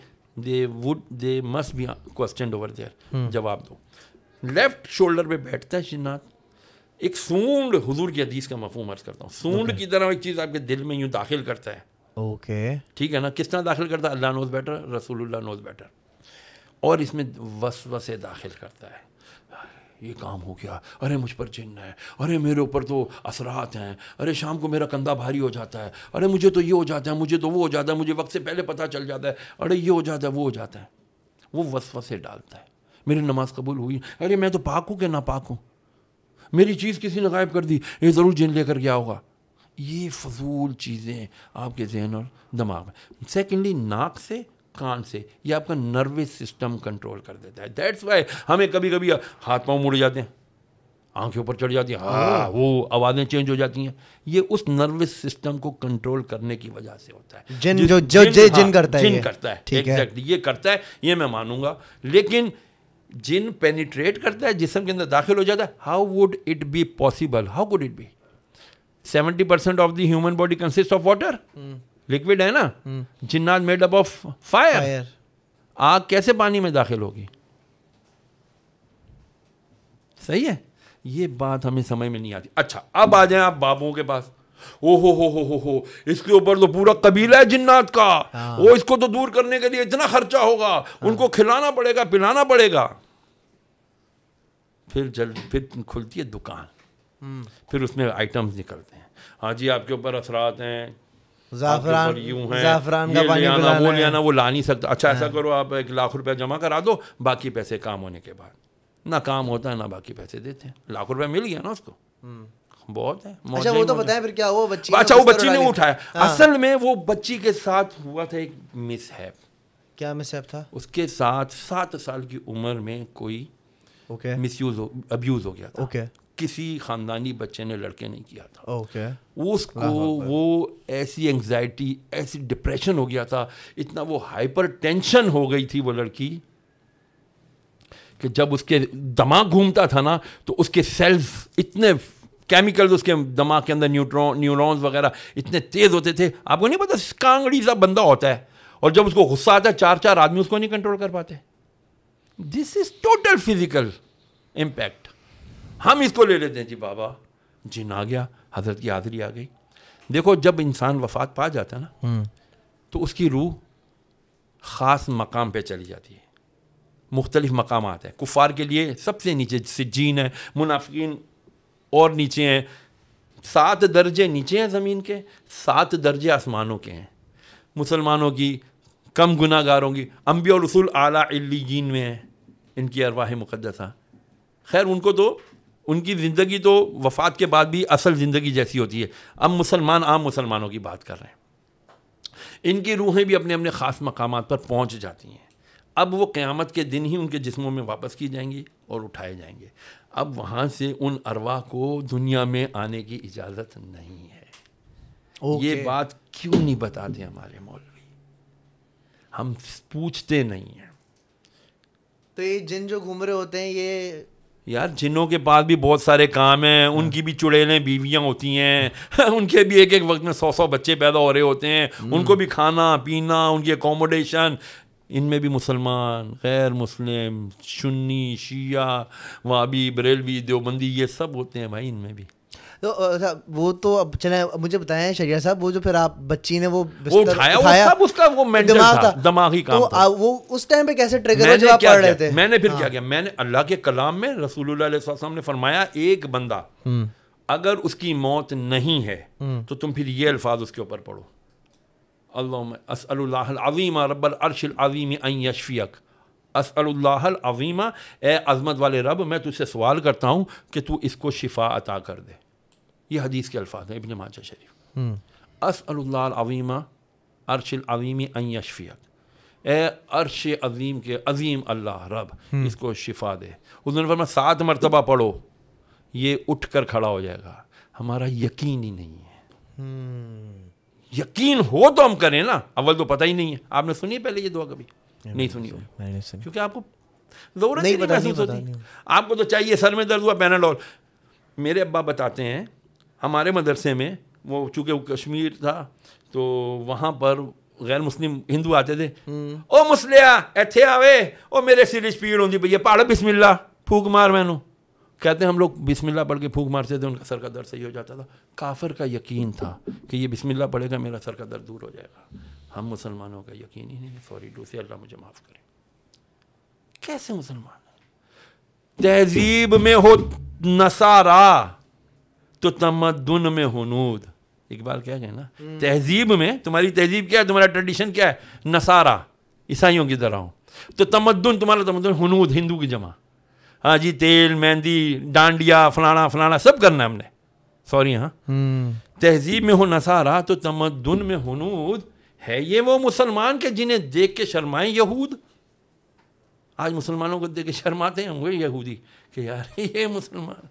they would they must be question over there जवाब दो लेफ्ट शोल्डर पे बैठता है जिन्नात एक सूंड हुजूर की हदीस का मफहम अर्ज करता हूँ सूंड okay. की तरह एक चीज़ आपके दिल में यूँ दाखिल करता है ओके okay. ठीक है ना किस तरह दाखिल करता है अल्लाह नोज बेटर रसूलुल्लाह नोज बेटर और इसमें वस वसे दाखिल करता है ये काम हो गया अरे मुझ पर चिन्ह है अरे मेरे ऊपर तो असरात हैं अरे शाम को मेरा कंधा भारी हो जाता है अरे मुझे तो ये हो जाता है मुझे तो वो हो जाता है मुझे वक्त से पहले पता चल जाता है अरे ये हो जाता है वो हो जाता है वो वसे डालता है मेरी नमाज़ कबूल हुई अरे मैं तो पाक हूँ कि ना पाक हूँ मेरी चीज़ किसी ने गायब कर दी ये ज़रूर जिन लेकर गया होगा ये फजूल चीज़ें आपके जहन और दिमाग में सेकेंडली नाक से कान से ये आपका नर्वस सिस्टम कंट्रोल कर देता है दैट्स वाई हमें कभी कभी हाथ पाँव मुड़ जाते हैं आंखें ऊपर चढ़ जाती हैं हाँ, हाँ। वो आवाज़ें चेंज हो जाती हैं ये उस नर्वस सिस्टम को कंट्रोल करने की वजह से होता है जिन जो जिन, जिन, जिन हाँ, जिन करता है एग्जैक्टली ये करता है ये मैं मानूंगा लेकिन जिन पेनिट्रेट करता है जिसम के अंदर दाखिल हो जाता है how would it be possible how could it be seventy percent of the human body consist of water liquid है ना जिन्नाज मेड अप ऑफ फायर आग कैसे पानी में दाखिल होगी सही है ये बात हमें समझ में नहीं आती अच्छा अब आ जाए आप बाबुओं के पास ओ हो हो हो हो हो इसके ऊपर तो पूरा कबीला है जिन्नात का वो हाँ। इसको तो दूर करने के लिए इतना खर्चा होगा हाँ। उनको खिलाना पड़ेगा पिलाना पड़ेगा फिर जल फिर खुलती है दुकान हम्म। फिर उसमें आइटम्स निकलते हैं हाँ जी आपके ऊपर असरात हैं जाफरान है का पानी आना, वो ले आना वो ला नहीं सकता अच्छा ऐसा हाँ। करो आप एक लाख रुपया जमा करा दो बाकी पैसे काम होने के बाद ना काम होता है ना बाकी पैसे देते हैं लाख रुपया मिल गया ना उसको हम्म। बहुत है अच्छा वो तो बताएं फिर क्या बच्ची अच्छा वो बच्ची ने उठाया हाँ। असल में वो बच्ची के साथ हुआ था एक मिसहैप क्या मिसहैप था उसके साथ सात साल की उम्र में कोई okay. मिस यूज हो अब्यूज़ हो गया था okay. किसी ख़ानदानी बच्चे ने लड़के नहीं किया था okay. उसको वो ऐसी एंग्जाइटी ऐसी डिप्रेशन हो गया था इतना वो हाइपर टेंशन हो गई थी वो लड़की कि जब उसके दिमाग घूमता था ना तो उसके सेल्स इतने केमिकल्स उसके दिमाग के अंदर न्यूट्रॉन न्यूरॉन्स वगैरह इतने तेज़ होते थे आपको नहीं पता कांगड़ी सा बंदा होता है और जब उसको गुस्सा आता है चार चार आदमी उसको नहीं कंट्रोल कर पाते this is total physical impact हम इसको ले लेते हैं जी बाबा जिन आ गया हजरत की हाजिरी आ गई देखो जब इंसान वफात पा जाता ना हम्म। तो उसकी रूह ख़ास मकाम पे चली जाती है मुख्तलिफ मकाम हैं कुफार के लिए सबसे नीचे जिससे जीन है मुनाफिन और नीचे हैं सात दर्जे नीचे हैं ज़मीन के सात दर्जे आसमानों के हैं मुसलमानों की कम गुनागार होंगी अम्बी और रसूल आला जीन में है इनकी अरवाह मुक़दसा खैर उनको तो उनकी ज़िंदगी तो वफ़ात के बाद भी असल ज़िंदगी जैसी होती है अब मुसलमान आम मुसलमानों की बात कर रहे हैं इनकी रूहें भी अपने अपने ख़ास मकाम पर पहुँच जाती हैं अब वो क़्यामत के दिन ही उनके जिस्मों में वापस की जाएंगी और उठाए जाएंगे अब वहाँ से उन अरवा को दुनिया में आने की इजाज़त नहीं
है
ये बात क्यों नहीं बताते हमारे हम पूछते नहीं हैं
तो ये जिन जो घूम रहे होते हैं ये
यार जिनों के पास भी बहुत सारे काम हैं हाँ। उनकी भी चुड़ैलें बीवियाँ होती हैं उनके भी एक एक वक्त में सौ सौ बच्चे पैदा हो रहे होते हैं हम्म। उनको भी खाना पीना उनकी अकोमोडेशन इनमें भी मुसलमान गैर मुस्लिम सुन्नी शिया वाबी बरेलवी देवबंदी ये सब होते हैं भाई इनमें भी
तो अच्छा, वो तो अब चले मुझे बताया शरिया साहब वो जो फिर आप बच्ची ने वो वो उठाया, उठाया वो सब उसका वो मेंटल दिमाग था,
दिमागी काम तो
था। वो उस टाइम पे कैसे ट्रिगर जो आप पढ़ रहे थे मैंने फिर हाँ। क्या
किया मैंने अल्लाह के कलाम में रसूलुल्लाह ने फरमाया एक बंदा हम्म। अगर उसकी मौत नहीं है हम्म। तो तुम फिर ये अल्फाज उसके ऊपर पढ़ो अल्लाहम रब्बल अरशल अजीम यशफियक असल्लाजीमा ए अजमत वाले रब मैं तुझसे सवाल करता हूँ कि तू इसको शिफा अता कर दे ये हदीस के अल्फाज हैं इबन माजा शरीफ हम्म। असअल्लावीमा अरशल अवीमी अयशफियत ए अरश अजीम के अजीम अल्लाह रब हम्म। इसको शिफा दे उसने फरमा सात मरतबा पढ़ो ये उठ कर खड़ा हो जाएगा हमारा यकीन ही नहीं है हम्म। यकीन हो तो हम करें ना अव्वल तो पता ही नहीं है आपने सुनी पहले ये दुआ कभी नहीं, नहीं सुनी होगी क्योंकि आपको जरूरत नहीं महसूस होती आपको तो चाहिए सर में दर्द हुआ पैनाडोल मेरे अब्बा बताते हैं हमारे मदरसे में वो चूँकि वो कश्मीर था तो वहाँ पर गैर मुस्लिम हिंदू आते थे हम्म। ओ मुसलिया इतने आवे ओ मेरे सिर पीड़ होती पई है पहाड़ बिस्मिल्ला फूक मार मैनू कहते हैं हम लोग बिस्मिल्ला पढ़ के फूक मारते थे उनका सर का दर्द सही हो जाता था काफ़र का यकीन था कि ये बिस्मिल्ला पढ़ेगा मेरा सर का दर्द दूर हो जाएगा हम मुसलमानों का यकीन ही नहीं सॉरी डूसी अल्लाह मुझे माफ़ करे कैसे मुसलमान तहजीब में हो नसारा तो तमदन में हनूद इकबाल क्या कहे ना हम्म। तहजीब में तुम्हारी तहजीब क्या है तुम्हारा ट्रेडिशन क्या है नसारा ईसाइयों की तरह तो तमदन तुम्हारा तमदन हनूद हिंदू की जमा हाँ जी तेल मेहंदी डांडिया फलाना फलाना सब करना है हमने सॉरी हाँ हम्म। तहजीब में हो नसारा तो तमदन में हनूद है ये वो मुसलमान के जिन्हें देख के शर्माए यहूद आज मुसलमानों को देख के शर्माते हैं वो यहूदी कि यार ये मुसलमान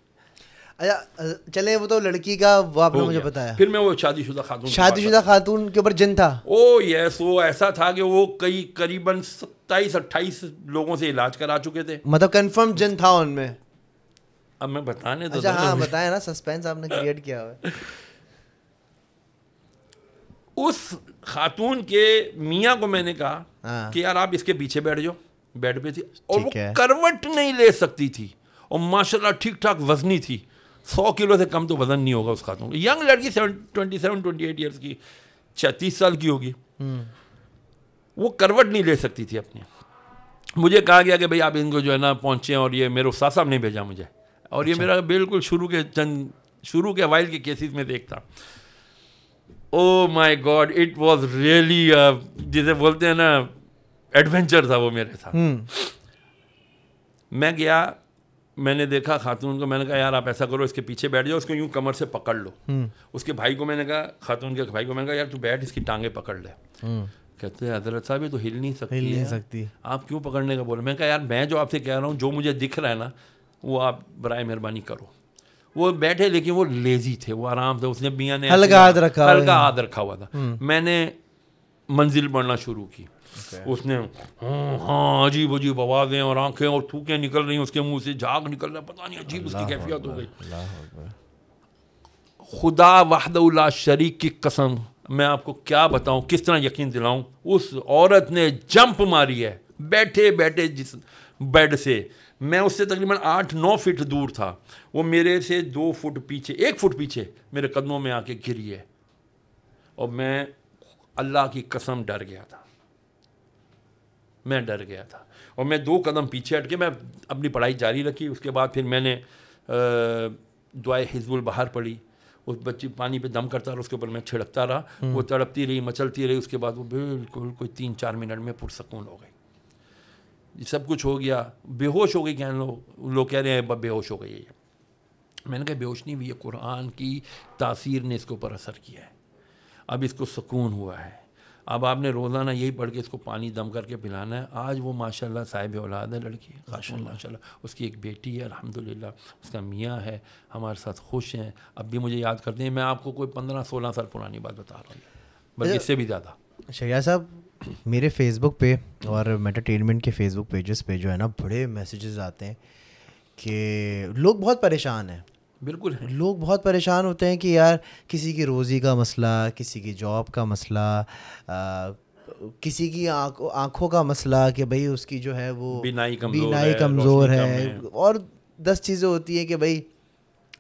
अच्छा, चले वो तो लड़की का वो आपने मुझे बताया फिर मैं वो शादीशुदा खातून शादीशुदा
खातून के ऊपर जिन था
ओ यस वो ऐसा था कि वो कई करीबन सत्ताईस अट्ठाईस लोगों से इलाज करा चुके थे
मतलब कंफर्म जिन था उनमें
अब मैं बताने तो अच्छा, दो अच्छा हाँ बताया
ना सस्पेंस आपने क्रिएट किया हुआ
उस खातून के मियाँ को मैंने कहा हाँ। कि यार आप इसके पीछे बैठ जाओ बेड पे थी और वो करवट नहीं ले सकती थी और माशाल्लाह ठीक ठाक वजनी थी सौ किलो से कम तो वजन नहीं होगा उस खातून यंग लड़की twenty seven twenty eight years की छत्तीस साल की होगी हम्म। वो करवट नहीं ले सकती थी अपनी मुझे कहा गया कि भाई आप इनको जो है ना पहुँचे और ये मेरे उस्ताद साहब ने भेजा मुझे और ये अच्छा। मेरा बिल्कुल शुरू के चंद शुरू के वाइल के केसेस में देखता oh my God it was really जिसे बोलते हैं ना एडवेंचर था वो मेरे साथ हम्म। मैं गया मैंने देखा खातून को मैंने कहा यार आप ऐसा करो इसके पीछे बैठ जाओ उसको यूँ कमर से पकड़ लो हम्म। उसके भाई को मैंने कहा खातून के भाई को मैंने कहा यार तू बैठ इसकी टांगे पकड़ ले हम्म। कहते हैं हजरत साहब ये तो हिल नहीं सकती हिल नहीं सकती आप क्यों पकड़ने का बोले मैं कहा यार मैं जो आपसे कह रहा हूँ जो मुझे दिख रहा है ना वो आप बर मेहरबानी करो वो बैठे लेकिन वो लेजी थे वो आराम से उसने मियाँ ने हल्का हाथ रखा हल्का हाथ रखा हुआ था हम्म। मैंने मंजिल बढ़ना शुरू की okay. उसने हम्म, हाँ अजीब अजीब आवाज़ें और आंखें और थूकें निकल रही उसके मुंह से झाग निकल रहा पता नहीं अजीब उसकी कैफियत हो गई खुदा वाहद शरीक की कसम मैं आपको क्या बताऊं किस तरह यकीन दिलाऊं उस औरत ने जंप मारी है बैठे बैठे जिस बेड से मैं उससे तकरीबन आठ नौ फीट दूर था वो मेरे से दो फुट पीछे एक फुट पीछे मेरे कदमों में आके गिरी है और मैं अल्लाह की कसम डर गया था मैं डर गया था और मैं दो कदम पीछे हट के मैं अपनी पढ़ाई जारी रखी उसके बाद फिर मैंने दुआए हिजबुल बाहर पढ़ी उस बच्ची पानी पे दम करता रहा उसके ऊपर मैं छिड़कता रहा हम्म। वो तड़पती रही मचलती रही उसके बाद वो बिल्कुल कोई तीन चार मिनट में पुरसकून हो गई सब कुछ हो गया बेहोश हो गई कह लोग लोग कह रहे हैं बेहोश हो गई है मैंने कहा बेहोश नहीं हुई है कुरान की तासीर ने इसके ऊपर असर किया है अब इसको सुकून हुआ है अब आपने रोज़ाना यही पढ़ के इसको पानी दम करके पिलाना है आज वो माशाल्लाह साहिब औलाद है लड़की खाशन माशाल्लाह उसकी एक बेटी है अल्हम्दुलिल्लाह उसका मियाँ है हमारे साथ खुश हैं अब भी मुझे याद करते हैं मैं आपको कोई पंद्रह सोलह साल पुरानी बात बता रहा हूँ बल्कि इससे भी ज़्यादा
शैया साहब मेरे फेसबुक पे और एंटरटेनमेंट के फेसबुक पेजेस पे जो है ना बड़े मैसेजेस आते हैं कि लोग बहुत परेशान हैं बिल्कुल है लोग बहुत परेशान होते हैं कि यार किसी की रोज़ी का मसला किसी की जॉब का मसला आ, किसी की आंखों आँखों का मसला कि भाई उसकी जो है वो बीनाई कमज़ोर बीनाई कमज़ोर है, है, है और दस चीज़ें होती हैं कि भाई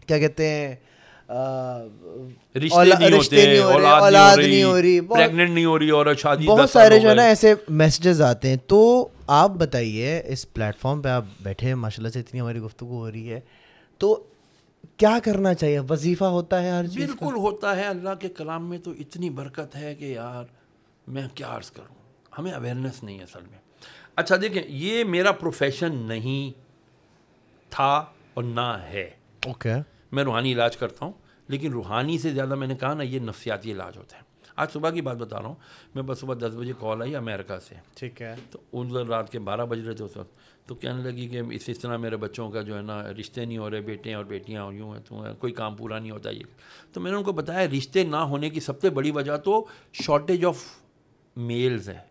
क्या कहते हैं
औलाद नहीं हो रही प्रेग्नेंट नहीं हो रही और शादी बहुत सारे जो है ना
ऐसे मैसेजेस आते हैं तो आप बताइए इस प्लेटफॉर्म पे आप बैठे हैं माशाल्लाह से इतनी हमारी गुफ्तु हो रही है तो क्या करना चाहिए वजीफा होता है हर चीज़ बिल्कुल
होता है अल्लाह के कलाम में तो इतनी बरकत है कि यार मैं क्या अर्ज़ करूँ हमें अवेयरनेस नहीं है असल में अच्छा देखें ये मेरा प्रोफेशन नहीं था और ना है ओके okay. मैं रूहानी इलाज करता हूँ लेकिन रूहानी से ज़्यादा मैंने कहा ना ये नफसियाती इलाज होते हैं आज सुबह की बात बता रहा हूँ मैं बस सुबह दस बजे कॉल आई अमेरिका से ठीक है तो उन रात के बारह बज रहे थे उस वक्त तो कहने लगी कि इस इस तरह मेरे बच्चों का जो है ना रिश्ते नहीं हो रहे बेटे और बेटियाँ और यूँ हैं तो कोई काम पूरा नहीं होता ये तो मैंने उनको बताया रिश्ते ना होने की सबसे बड़ी वजह तो शॉर्टेज ऑफ मेल्स है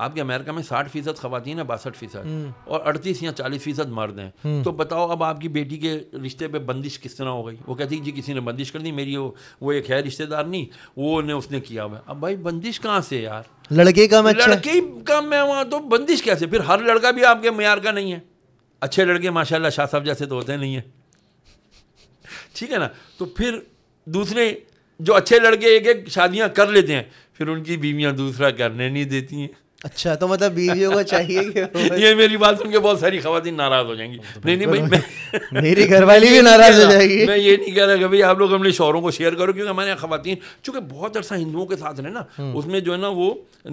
आपके अमेरिका में साठ फीसद खातन है बासठ फीसद हम्म। और अड़तीस या चालीस फीसद मर्द हैं हम्म। तो बताओ अब आपकी बेटी के रिश्ते पे बंदिश किस तरह हो गई वो कहती है जी किसी ने बंदिश कर दी मेरी वो, वो एक है रिश्तेदार नहीं वो ने उसने किया हुआ अब भाई बंदिश कहाँ से यार लड़के का मैं लड़के का मैं वहाँ तो बंदिश कैसे फिर हर लड़का भी आपके मैार का नहीं है अच्छे लड़के माशा शाह साहब जैसे तो होते नहीं है ठीक है ना तो फिर दूसरे जो अच्छे लड़के एक एक शादियाँ कर लेते हैं फिर उनकी बीवियाँ दूसरा करने नहीं देती हैं
अच्छा तो मतलब
बीवियों को चाहिए कि ये मेरी बात सुन के बहुत सारी खातन नाराज हो जाएंगी तो नहीं नहीं भाई मैं मेरी घरवाली भी नाराज हो जाएगी मैं ये नहीं कह रहा कि भाई आप लोग अपने शोरों को शेयर करो क्योंकि हमारे यहाँ खातन चूंकि बहुत अरसा हिंदुओं के साथ रहे ना हम्म। उसमें जो है ना वो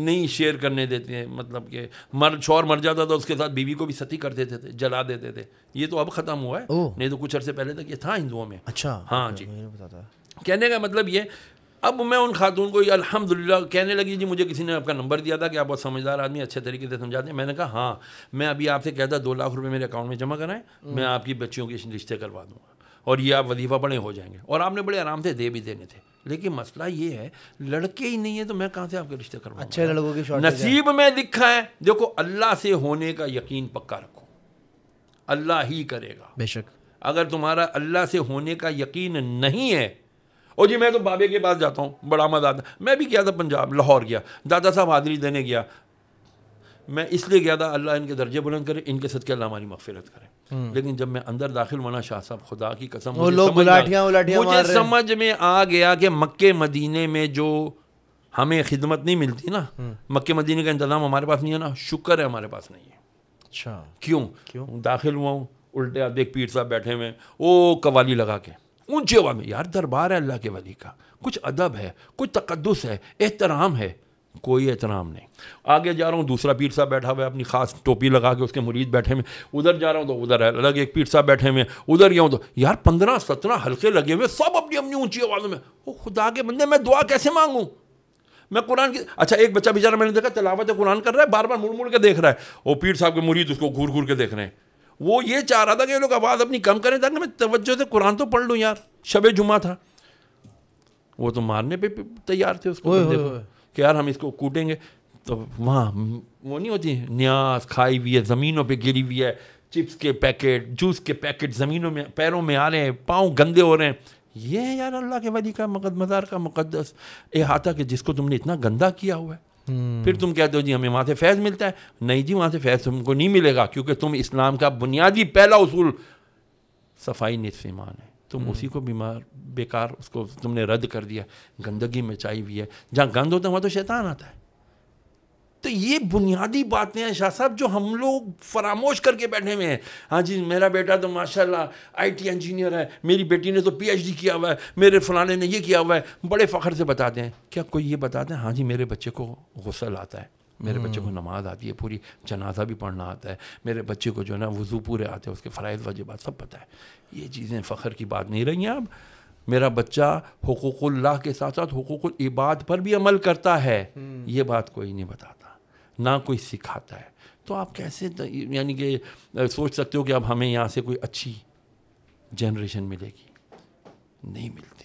नहीं शेयर करने देते हैं मतलब कि मर शोर मर जाता था उसके साथ बीवी को भी सती कर देते थे जला देते थे ये तो अब खत्म हुआ है नहीं तो कुछ अरसे पहले तक ये था हिंदुओं में अच्छा हाँ जी कहने का मतलब ये अब मैं उन खातून को अलहमदिल्ला कहने लगी जी मुझे किसी ने आपका नंबर दिया था कि आप बहुत समझदार आदमी अच्छे तरीके से समझाते हैं मैंने कहा हाँ मैं अभी आपसे कहता दो लाख रुपये मेरे अकाउंट में जमा कराएं हम्म। मैं आपकी बच्चियों के रिश्ते करवा दूँगा और ये आप वजीफ़ा बड़े हो जाएंगे और आपने बड़े आराम से दे भी देने थे लेकिन मसला ये है लड़के ही नहीं है तो मैं कहाँ से आपके रिश्ते करवा अच्छे लड़कों के नसीब में लिखा है देखो अल्लाह से होने का यकीन पक्का रखो अल्लाह ही करेगा बेशक अगर तुम्हारा अल्लाह से होने का यकीन नहीं है ओ जी मैं तो बाबे के पास जाता हूँ बड़ा मजा आता मैं भी गया था पंजाब लाहौर गया दादा साहब हाजिरी देने गया मैं इसलिए गया था अल्लाह इनके दर्जे बुलंद करे इनके सद अल्लाह हमारी मफफरत करे हम्म। लेकिन जब मैं अंदर दाखिल होना शाह साहब खुदा की कसम मुझे, लोग समझ, उलाटियां, मुझे समझ में आ गया कि मक्के मदीने में जो हमें खिदमत नहीं मिलती ना हम्म। मक्के मदीने का इंतजाम हमारे पास नहीं है ना शुक्र है हमारे पास नहीं है अच्छा क्यों क्यों दाखिल हुआ हूँ उल्टे आप देख पीर साहब बैठे हुए ओ कवाली लगा के ऊंचे हुआ में यार दरबार है अल्लाह के वली का कुछ अदब है कुछ तकदस है एहतराम है कोई एहतराम नहीं आगे जा रहा हूँ दूसरा पीर साहब बैठा हुआ है अपनी खास टोपी लगा के उसके मुरीद बैठे में उधर जा रहा हूँ तो उधर है अलग एक पीर साहब बैठे हुए उधर गया हूँ तो यार पंद्रह सत्रह हल्के लगे हुए सब अपनी अपनी ऊंची आवाज़ों में वो खुदा के बंदे मैं दुआ कैसे मांगूँ मैं कुरान की अच्छा एक बच्चा बेचारा मैंने देखा तलावत कुरान कर रहा है बार बार मुड़ मुड़ के देख रहा है वो पीर साहब के मुरीद उसको घूर घूर के देख रहे हैं वो ये चाह रहा था कि लोग आवाज़ अपनी कम करें ताकि मैं तवज्जो से कुरान तो पढ़ लूँ यार शब जुमा था वो तो मारने पे तैयार थे उसको ओए, ओए, कि यार हम इसको कूटेंगे तो वहाँ वो नहीं होती न्यास खाई हुई है ज़मीनों पे गिरी हुई है चिप्स के पैकेट जूस के पैकेट ज़मीनों में पैरों में आ रहे हैं पाँव गंदे हो रहे हैं ये है यार अल्लाह के वली का मकद मज़ार का मुकदस ए हाथा कि जिसको तुमने इतना गंदा किया हुआ है हम्म। फिर तुम कहते हो जी हमें वहाँ से फैज़ मिलता है नहीं जी वहाँ से फैज़ तुमको नहीं मिलेगा क्योंकि तुम इस्लाम का बुनियादी पहला उसूल सफाई निसफ है तुम हम्म। उसी को बीमार बेकार उसको तुमने रद्द कर दिया गंदगी मचाई हुई है जहाँ गंद होता है वहाँ तो शैतान आता है तो ये बुनियादी बातें हैं शाह साहब जो हम लोग फरामोश करके बैठे हुए हैं हाँ जी मेरा बेटा तो माशाल्लाह आईटी इंजीनियर है मेरी बेटी ने तो पीएचडी किया हुआ है मेरे फलाने ने ये किया हुआ है बड़े फ़ख्र से बताते हैं क्या कोई ये बताते हैं हाँ जी मेरे बच्चे को गसल आता है मेरे बच्चे को हम्म। नमाज आती है पूरी जनाजा भी पढ़ना आता है मेरे बच्चे को जो है ना वज़ू पूरे आते हैं उसके फ़रज़ वजबात सब पता है ये चीज़ें फ़ख्र की बात नहीं रही हैं अब मेरा बच्चा हकूक़ल्ला के साथ साथ हकूक इबाद पर भी अमल करता है हम्म। ये बात कोई नहीं बताता ना कोई सिखाता है तो आप कैसे यानी कि सोच सकते हो कि अब हमें यहाँ से कोई अच्छी जनरेशन मिलेगी नहीं मिलती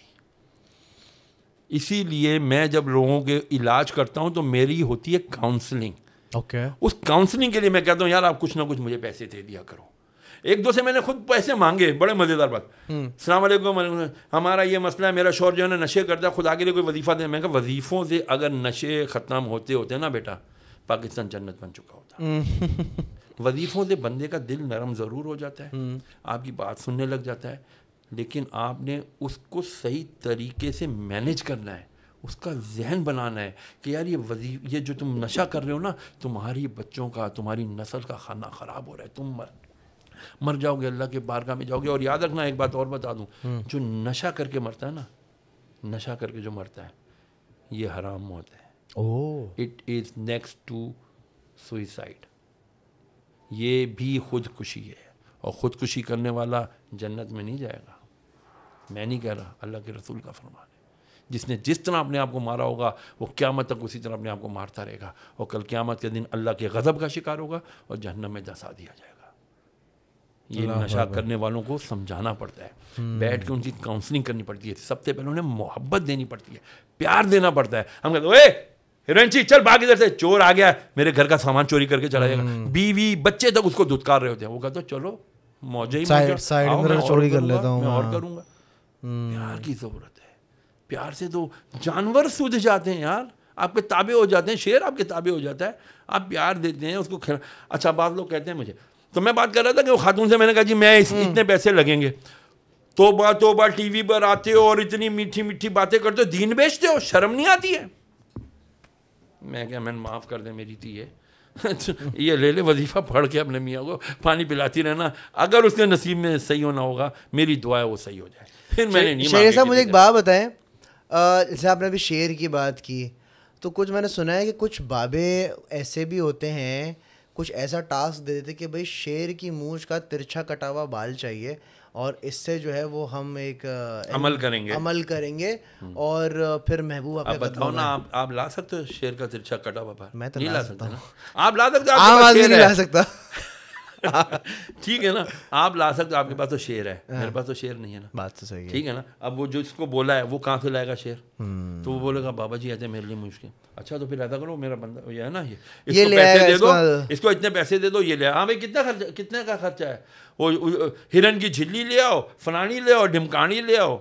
इसीलिए मैं जब लोगों के इलाज करता हूँ तो मेरी होती है काउंसलिंग ओके okay. उस काउंसलिंग के लिए मैं कहता हूँ यार आप कुछ ना कुछ मुझे पैसे दे दिया करो एक दो से मैंने खुद पैसे मांगे बड़े मज़ेदार बात हम्म। सलामकुम हमारा ये मसला है मेरा शोर जो है ना नशे करता है खुदा के लिए कोई वजीफ़ा दे मैं कहा वजीफ़ों से अगर नशे ख़त्म होते होते ना बेटा पाकिस्तान जन्नत बन चुका होता हम्म। वजीफ़ों से बंदे का दिल नरम ज़रूर हो जाता है हम्म। आपकी बात सुनने लग जाता है लेकिन आपने उसको सही तरीके से मैनेज करना है उसका जहन बनाना है कि यार ये वजीफ ये जो तुम नशा कर रहे हो ना तुम्हारी बच्चों का तुम्हारी नस्ल का खाना ख़राब हो रहा है तुम मर मर जाओगे अल्लाह के बारगाह में जाओगे और याद रखना एक बात और बता दूँ हम्म। जो नशा करके मरता है ना नशा करके जो मरता है ये हराम मौत है it is next to suicide ये भी खुदकुशी है और ख़ुदकुशी करने वाला जन्नत में नहीं जाएगा मैं नहीं कह रहा अल्लाह के रसूल का फरमान है जिसने जिस तरह अपने आप को मारा होगा वो क्यामत तक उसी तरह अपने आप को मारता रहेगा और कल क्यामत के दिन अल्लाह के गज़ब का शिकार होगा और जहन्नम में दसा दिया जाएगा
ये नशा करने
वालों को समझाना पड़ता है हम्म। बैठ के उनकी काउंसलिंग करनी पड़ती है सबसे पहले उन्हें मोहब्बत देनी पड़ती है प्यार देना पड़ता है हम कहते रंची चल भाग इधर से चोर आ गया मेरे घर का सामान चोरी करके चला जाएगा हम्म। बीवी बच्चे तक उसको धुतकार रहे होते हैं वो कहते चलो मौजे साइड चोरी कर लेता हूँ और हाँ। करूंगा हम्म। प्यार की जरूरत है प्यार से तो जानवर सूझ जाते हैं यार आपके ताबे हो जाते हैं शेर आपके ताबे हो जाता है आप प्यार देते हैं उसको अच्छा बात लोग कहते हैं मुझे तो मैं बात कर रहा था कि वो खातून से मैंने कहा जी मैं इस, हम्म। इतने पैसे लगेंगे तो बा तो बा टीवी पर आते हो और इतनी मीठी मीठी बातें करते हो दीन बेचते हो शर्म नहीं आती है मैं क्या मैंने माफ़ कर दे मेरी थी है तो ये ले ले वजीफा पढ़ के अपने मियाँ को पानी पिलाती रहना अगर उसके नसीब में सही होना होगा मेरी दुआ है वो सही हो जाए फिर मैंने नहीं शेर साहब मुझे एक
बात बताएं जैसे आपने अभी शेर की बात की तो कुछ मैंने सुना है कि कुछ बाबे ऐसे भी होते हैं कुछ ऐसा टास्क दे देते कि भाई शेर की मूछ का तिरछा कटा हुआ बाल चाहिए और इससे जो है वो हम एक अमल करेंगे अमल करेंगे और फिर महबूबा आप बताओ ना
आप आप ला सकते हो शेर का तिरछा कटा पापा मैं तो नहीं ला सकता, आप ला सकते हो आप नहीं ला सकता ठीक है ना आप ला सकते हो आपके पास तो शेर है हाँ। मेरे पास तो शेर नहीं है ना बात तो सही है ठीक है ना अब वो जो इसको बोला है वो कहाँ से लाएगा शेर हम्म। तो वो बोलेगा बाबा जी ऐसे मेरे लिए मुश्किल अच्छा तो फिर ऐसा करो मेरा बंदा ये है ना ये इसको ये पैसे दे दो इसको इतने पैसे दे दो ये ले हाँ भाई कितना खर्चा कितने का खर्चा है वो हिरन की झिल्ली ले आओ फलानी ले आओ ढिमकानी ले आओ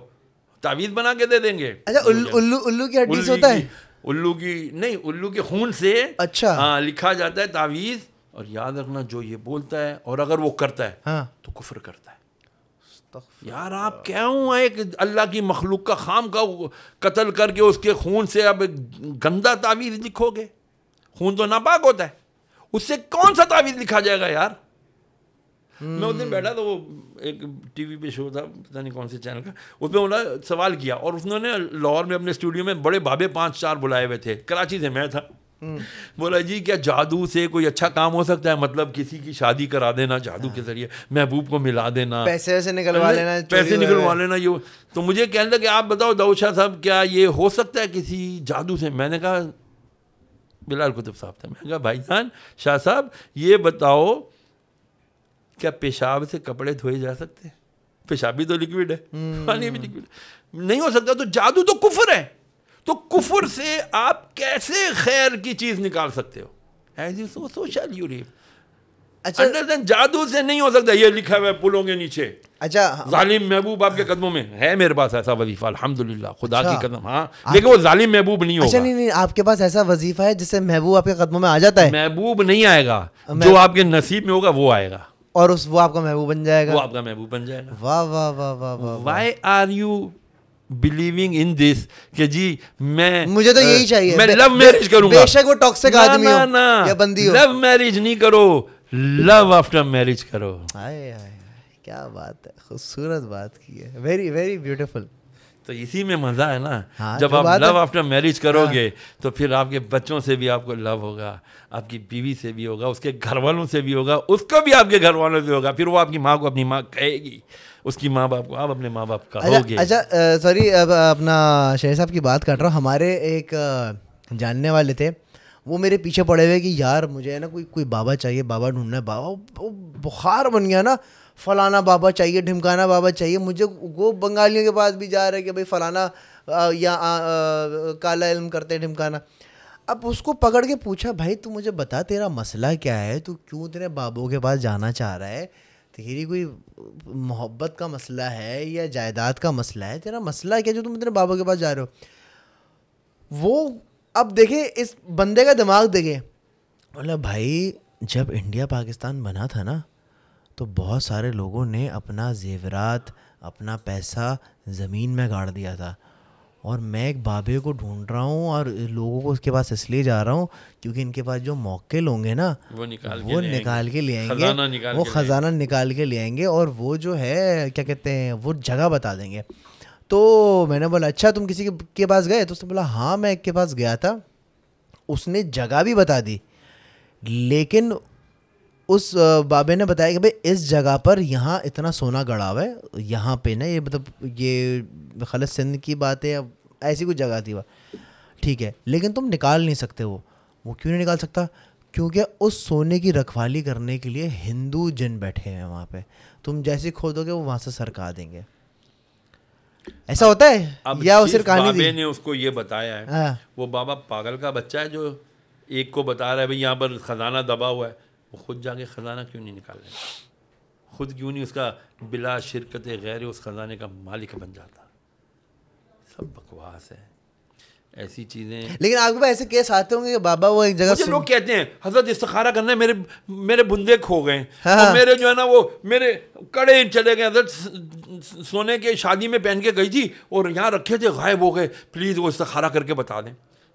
तावीज बना के दे देंगे अच्छा उल्लू
उल्लू की हड्डी से होता है
उल्लू की नहीं उल्लू के खून से अच्छा हाँ लिखा जाता है तावीज़ और याद रखना जो ये बोलता है और अगर वो करता है हाँ। तो कुफर करता है यार आप क्या हाँ, एक अल्लाह की मखलूक का खाम का कत्ल करके उसके खून से अब गंदा तावीर लिखोगे खून तो नापाक होता है उससे कौन सा तावीर लिखा जाएगा यार मैं उस दिन बैठा तो वो एक टीवी पे शो था पता नहीं कौन से चैनल का उसमें उन्होंने सवाल किया और उन्होंने लाहौर में अपने स्टूडियो में बड़े भाभे पाँच चार बुलाए हुए थे कराची से मैं था बोला जी क्या जादू से कोई अच्छा काम हो सकता है मतलब किसी की शादी करा देना जादू के हाँ। जरिए महबूब को मिला देना पैसे वैसे निकलवा लेना पैसे निकलवा लेना ये तो मुझे कहने लगा आप बताओ दाऊशाह साहब क्या ये हो सकता है किसी जादू से मैंने कहा बिलाल कुतुब साहब था मैंने कहा जान शाह साहब ये बताओ क्या पेशाब से कपड़े धोए जा सकते हैं पेशाब भी तो लिक्विड है हम्म। पानी भी लिक्विड नहीं हो सकता तो जादू तो कुफर है तो कुफर से आप कैसे खैर की चीज़ निकाल सकते हो as you so social you read अच्छा जादू से नहीं हो सकता ये लिखा हुआ है पुलों के नीचे अच्छा हाँ। जालिम महबूब आपके कदमों में है मेरे पास ऐसा वजीफा अल्हम्दुलिल्लाह खुदा अच्छा, की कदम हाँ लेकिन वो जालिम महबूब नहीं अच्छा, होगा अच्छा नहीं
नहीं आपके पास ऐसा वजीफा है जिससे महबूब आपके कदमों में आ जाता है
महबूब नहीं आएगा जो आपके नसीब में होगा वो आएगा
और उस वो आपका महबूब बन जाएगा वो
आपका महबूब बन जाएगा वाह वाह वाह वाह वाह why are you believing in this कि जी मैं मुझे तो यही चाहिए मैं लव मैरिज करूंगा बेशक वो टॉक्सिक आदमी हो या बंदी हो लव मैरिज नहीं करो लव आफ्टर मैरिज करो
हाय हाय क्या बात है खूबसूरत बात की है वेरी वेरी ब्यूटीफुल
तो इसी में मज़ा है ना हाँ, जब आप लव आफ्टर मैरिज करोगे हाँ। तो फिर आपके बच्चों से भी आपको लव होगा आपकी बीवी से भी होगा उसके घर वालों से भी होगा उसको भी आपके घर वालों से होगा फिर वो आपकी माँ को अपनी माँ कहेगी उसकी माँ बाप को आप अपने माँ बाप का अच्छा, होगे अच्छा
सॉरी अब अपना शेर साहब की बात कर रहा हूँ हमारे एक जानने वाले थे वो मेरे पीछे पड़े हुए कि यार मुझे है ना कोई कोई बाबा चाहिए बाबा ढूंढना है बाबा वो बुखार बन गया ना फलाना बाबा चाहिए ढिमकाना बाबा चाहिए मुझे वो बंगालियों के पास भी जा रहे कि भाई फलाना या काला इल्म करते हैं ढिमकाना अब उसको पकड़ के पूछा भाई तू मुझे बता तेरा मसला क्या है तू क्यों तेरे बाबों के पास जाना चाह रहा है तेरी कोई मोहब्बत का मसला है या जायदाद का मसला है तेरा मसला क्या जो तुम इतने बाबा के पास जा रहे हो वो अब देखे इस बंदे का दिमाग देखे मतलब भाई जब इंडिया पाकिस्तान बना था ना तो बहुत सारे लोगों ने अपना जेवरात अपना पैसा ज़मीन में गाड़ दिया था और मैं एक बाबे को ढूंढ रहा हूँ और लोगों को उसके पास इसलिए जा रहा हूँ क्योंकि इनके पास जो मौके होंगे ना
वो निकाल वो के निकाल के ले आएंगे वो ख़जाना
निकाल के ले आएंगे और वो जो है क्या कहते हैं वो जगह बता देंगे तो मैंने बोला अच्छा तुम किसी के पास गए तो उसने बोला हाँ मैं एक के पास गया था उसने जगह भी बता दी लेकिन उस बाबे ने बताया कि भाई इस जगह पर यहाँ इतना सोना गड़ा हुआ है यहाँ पे ना ये मतलब ये खलत सिंध की बात है अब ऐसी कुछ जगह थी वह ठीक है लेकिन तुम निकाल नहीं सकते वो वो क्यों नहीं निकाल सकता क्योंकि उस सोने की रखवाली करने के लिए हिंदू जिन बैठे हैं वहाँ पे तुम जैसे खोदोगे वो वहाँ से सरका देंगे ऐसा होता है अब या उसे कहानी बाबे
ने उसको ये बताया है आ, हाँ। वो बाबा पागल का बच्चा है जो एक को बता रहा है भाई यहाँ पर खजाना दबा हुआ है वो खुद जाके खजाना क्यों नहीं निकाल रहे खुद क्यों नहीं उसका बिला शिरकत गैर उस खजाने का मालिक बन जाता सब बकवास है ऐसी चीज़ें लेकिन
आपके पास ऐसे केस आते होंगे कि बाबा वो एक जगह लोग
कहते हैं हजरत इस्तखारा करने मेरे मेरे बुंदे खो गए हाँ। तो मेरे जो है ना वो मेरे कड़े चले गए हजरत सोने के शादी में पहन के गई थी और यहाँ रखे थे गायब हो गए प्लीज़ वो इस्तखारा करके बता दें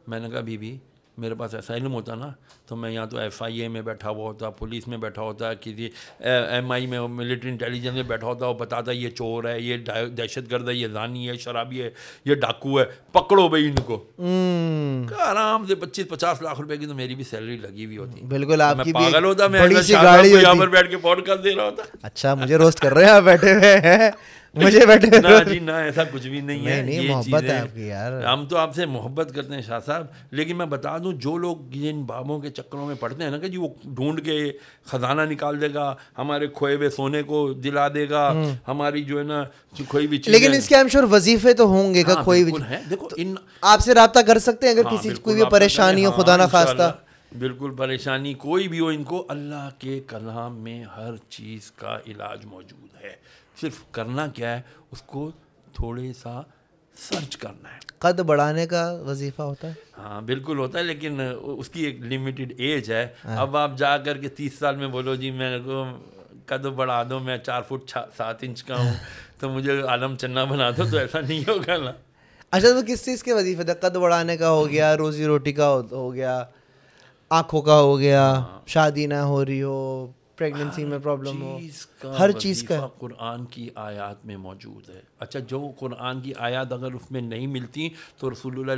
मैंने कहा बीबी मेरे पास ऐसा इलम होता ना तो मैं यहाँ तो एफ आई ए में बैठा हुआ होता पुलिस में बैठा होता किसी एम आई में मिलिट्री इंटेलिजेंस में बैठा होता वो बताता ये चोर है ये दहशत गर्द है ये जानी है शराबी है ये डाकू है पकड़ो भाई इनको
हम्म।
आराम से पच्चीस पचास लाख रुपए की तो मेरी भी सैलरी लगी हुई होती बिल्कुल तो आपकी मैं पागल होता मैं बैठ के फोन कर दे रहा होता
अच्छा मुझे रोस्ट कर रहे हैं बैठे हुए मुझे बैठे ना जी ना ऐसा कुछ भी नहीं, है नहीं, मोहब्बत है आपकी यार
हम तो आपसे मोहब्बत करते हैं शाह साहब लेकिन मैं बता दूं जो लोग जिन बाबों के चक्करों में पढ़ते हैं ना कि जी वो ढूंढ के खजाना निकाल देगा हमारे खोए हुए सोने को दिला देगा हम्म। हमारी जो है ना खोई हुई लेकिन इसके
आम श्योर वजीफे तो होंगे का हाँ, खोई हुई देखो तो इन आपसे रहा कर सकते हैं अगर हाँ, किसी कोई भी परेशानी हो हाँ, खुदा ना खास्ता
बिल्कुल परेशानी कोई भी हो इनको अल्लाह के कलाम में हर चीज़ का इलाज मौजूद है सिर्फ करना क्या है उसको थोड़े सा सर्च करना है
कद बढ़ाने का वजीफा होता है
हाँ बिल्कुल होता है लेकिन उसकी एक लिमिटेड एज है हाँ। अब आप जा कर के तीस साल में बोलो जी मैं कद बढ़ा दो मैं चार फुट सात इंच का हूँ तो मुझे आलम चन्ना बना दो तो ऐसा नहीं होगा ना
अच्छा तो किस चीज़ के वजीफे थे कद बढ़ाने का हो गया रोजी रोटी का हो गया आँखों का हो गया हाँ। शादी ना हो रही हो प्रेगनेंसी में प्रॉब्लम हो हर चीज़ का
कुरान की आयात में मौजूद है अच्छा जो कुरान की आयात अगर उसमें नहीं मिलती तो रसोल्ला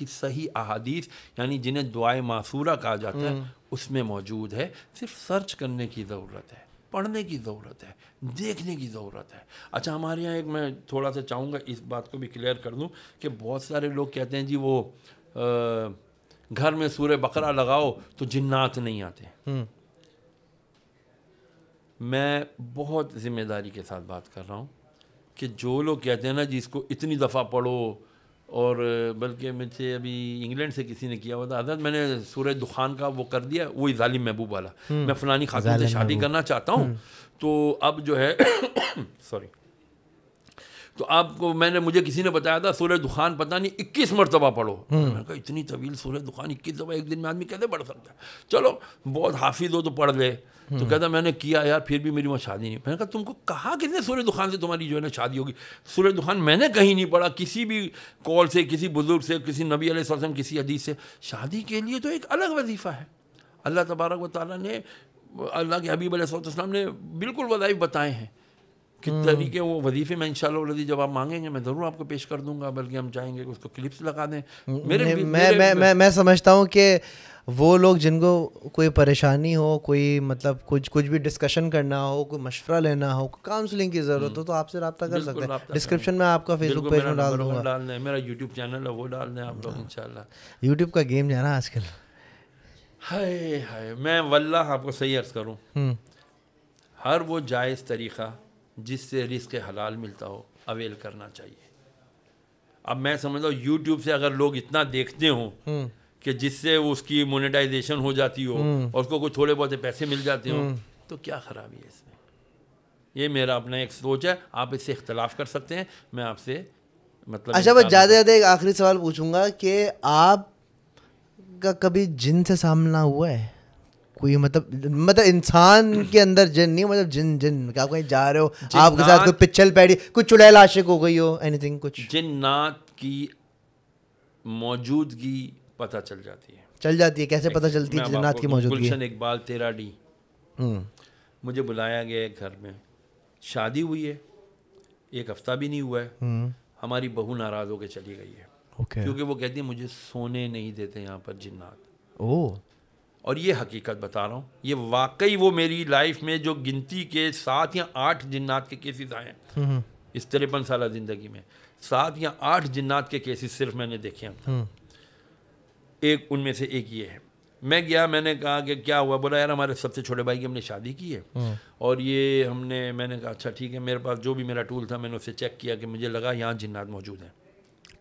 की सही अहादीस यानी जिन्हें दुआ मासूरा कहा जाता है हम्म। उसमें मौजूद है सिर्फ सर्च करने की ज़रूरत है पढ़ने की ज़रूरत है देखने की ज़रूरत है अच्छा हमारे यहाँ एक मैं थोड़ा सा चाहूँगा इस बात को भी क्लियर कर दूँ कि बहुत सारे लोग कहते हैं जी वो आ, घर में सूर्य बकरा लगाओ तो जिन्नात नहीं आते हम्म। मैं बहुत ज़िम्मेदारी के साथ बात कर रहा हूँ कि जो लोग कहते हैं ना जी इसको इतनी दफ़ा पढ़ो और बल्कि मुझसे अभी इंग्लैंड से किसी ने किया हुआ था हजरत मैंने सूरज दुखान का वो कर दिया वही जालिम महबूब वाला हम्म। मैं फ़लानी खातून से शादी करना चाहता हूँ हम्म। तो अब जो है सॉरी तो आपको मैंने मुझे किसी ने बताया था सूर्य दुखान पता नहीं इक्कीस मरतबा पढ़ो हम्म। मैंने कहा इतनी तवील सूर्य दुखान इक्कीस दफा एक दिन में आदमी कैसे पढ़ सकता है चलो बहुत हाफिज हो तो पढ़ ले तो हम्म। कहता मैंने किया यार फिर भी मेरी वहाँ शादी नहीं मैंने कहा तुमको कहा कितने सूर्य दुखान से तुम्हारी जो है ना शादी होगी सूर्य दुखान मैंने कहीं नहीं पढ़ा किसी भी कॉल से किसी बुजुर्ग से किसी नबी वसम किसी हदीस से शादी के लिए तो एक अलग वजीफ़ा है अल्लाह तबारक व ताली ने अल्लाह के हबीब अलैहिस्सलाम ने बिल्कुल वज़ाइफ बताए हैं किस हम्म। तरीके वो वजीफे में इंशाल्लाह जब आप मांगेंगे मैं ज़रूर आपको पेश कर दूंगा बल्कि हम चाहेंगे उसको क्लिप्स लगा दें मेरे मैं मैं, मैं मैं
समझता हूँ कि वो लोग जिनको कोई परेशानी हो कोई मतलब कुछ कुछ भी डिस्कशन करना हो कोई मशवरा लेना हो
काउंसलिंग की ज़रूरत हो हम्म। तो आपसे रब्ता कर सकते हैं डिस्क्रिप्शन में आपका फेसबुक पेज में डाल दूंगा मेरा यूट्यूब चैनल है वो डाल दें आप लोग हाँ। इन
यूट्यूब का गेम जाना आजकल
हाय हाय मैं वल्ला आपको सही अर्ज़ करूँ हम्म। हर वो जायज़ तरीक़ा जिससे रिस्क हलाल मिलता हो अवेल करना चाहिए अब मैं समझता हूँ यूट्यूब से अगर लोग इतना देखते हो हम्म। कि जिससे उसकी मोनेटाइजेशन हो जाती हो हम्म। और उसको कुछ थोड़े बहुत पैसे मिल जाते हो हम्म। तो क्या ख़राबी है इसमें ये मेरा अपना एक सोच है आप इससे इख्तलाफ कर सकते हैं मैं आपसे मतलब अच्छा बस ज़्यादा
ज़्यादा एक आखिरी सवाल पूछूंगा कि आप का कभी जिन से सामना हुआ है कोई मतलब मतलब इंसान के अंदर जिन नहीं मतलब जिन जिन आप कहीं जा रहे हो आपके साथ कोई पिछल पैड़ी कुछ चुड़ैल आशिक हो
गई हो एनीथिंग कुछ जिन्नात की मौजूदगी पता चल जाती है
चल जाती है कैसे पता चलती है जिन्नात की मौजूदगी गुलशन
इकबाल तेरा डी हम्म। मुझे बुलाया गया है घर में शादी हुई है एक हफ्ता भी नहीं हुआ है हम्म। हमारी बहू नाराज होकर चली गई है okay. क्योंकि वो कहती है मुझे सोने नहीं देते यहाँ पर जिन्नात ओह और ये हकीकत बता रहा हूँ ये वाकई वो मेरी लाइफ में जो गिनती के सात या आठ जिन्नात के केसेस आए हैं हम्म, हम्म। इस तिरपन साल ज़िंदगी में सात या आठ जिन्नात के केसेस सिर्फ मैंने देखे हैं हम्म। एक उनमें से एक ये है मैं गया मैंने कहा कि क्या हुआ बोला यार हमारे सबसे छोटे भाई की हमने शादी की है और ये हमने मैंने कहा अच्छा ठीक है मेरे पास जो भी मेरा टूल था मैंने उसे चेक किया कि मुझे लगा यहाँ जिन्नात मौजूद हैं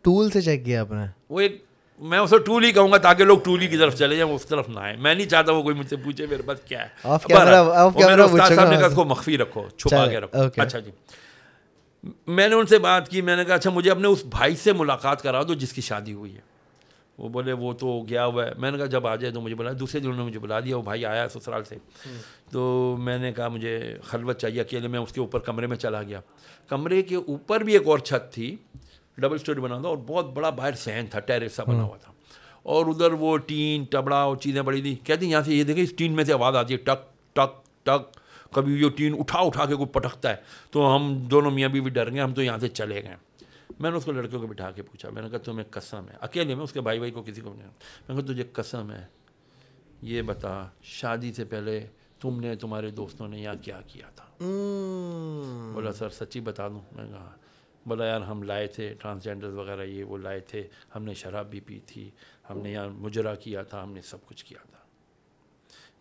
टूल से चेक किया आपने
वो एक मैं उसे टूल ही कहूंगा ताकि लोग टूल की तरफ चले जाए उस तरफ ना आए मैं नहीं चाहता वो कोई मुझसे पूछे मेरे पास क्या है ऑफ रखो छुपा के रखो अच्छा जी मैंने उनसे बात की मैंने कहा अच्छा मुझे अपने उस भाई से मुलाकात करा दो जिसकी शादी हुई है वो बोले वो तो गया हुआ है मैंने कहा जब आ जाए तो मुझे बुला दूसरे दिन उन्होंने मुझे बुला दिया वो भाई आया ससुराल से हम्म। तो मैंने कहा मुझे खलवत चाहिए अकेले मैं उसके ऊपर कमरे में चला गया कमरे के ऊपर भी एक और छत थी डबल स्टोरी बना था और बहुत बड़ा बाहर सहन था टेरेस सा बना हम्म। हुआ था और उधर वो टीन टबड़ा और चीज़ें बड़ी थी कहती यहाँ से ये देखें इस टीन में से आवाज़ आती है टक टक टक कभी जो टीन उठा उठा के कोई पटकता है तो हम दोनों मियाँ भी डर गए हम तो यहाँ से चले गए मैंने उसको लड़कियों को बिठा के पूछा मैंने कहा तुम्हें कसम है अकेले में उसके भाई भाई को किसी को नहीं मैंने कहा तुझे कसम है ये बता शादी से पहले तुमने तुम्हारे दोस्तों ने यहाँ क्या किया था
हम्म। बोला
सर सच्ची बता दूँ मैंने कहा बोला यार हम लाए थे ट्रांसजेंडर वगैरह ये वो लाए थे हमने शराब भी पी थी हमने यार मुजरा किया था हमने सब कुछ किया था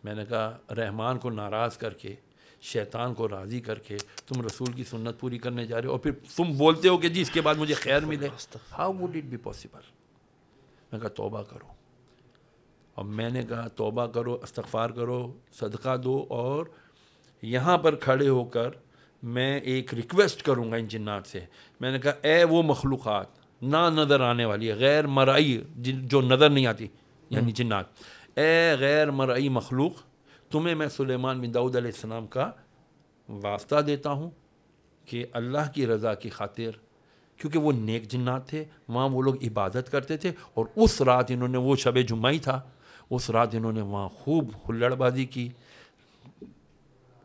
मैंने कहा रहमान को नाराज़ करके शैतान को राज़ी करके तुम रसूल की सुन्नत पूरी करने जा रहे हो और फिर तुम बोलते हो कि जी इसके बाद मुझे खैर मिले how would it be possible मैं कहा तोबा करो और मैंने कहा तोबा करो इस्तफ़ार करो सदका दो और यहाँ पर खड़े होकर मैं एक रिक्वेस्ट करूँगा इन जन्नात से मैंने कहा ए वो मखलूक़ ना नज़र आने वाली है गैर मरई जो नज़र नहीं आती यानी हम्म। जिन्नात ए गैर मरई मखलूक तुम्हें मैं सुलेमान बिन दाऊद आसमाम का वास्ता देता हूँ कि अल्लाह की रज़ा की खातिर क्योंकि वो नेक जिन्नात थे वहाँ वो लोग इबादत करते थे और उस रात इन्होंने वो शब जुमाई था उस रात इन्होंने वहाँ खूब हुल्लड़बाजी की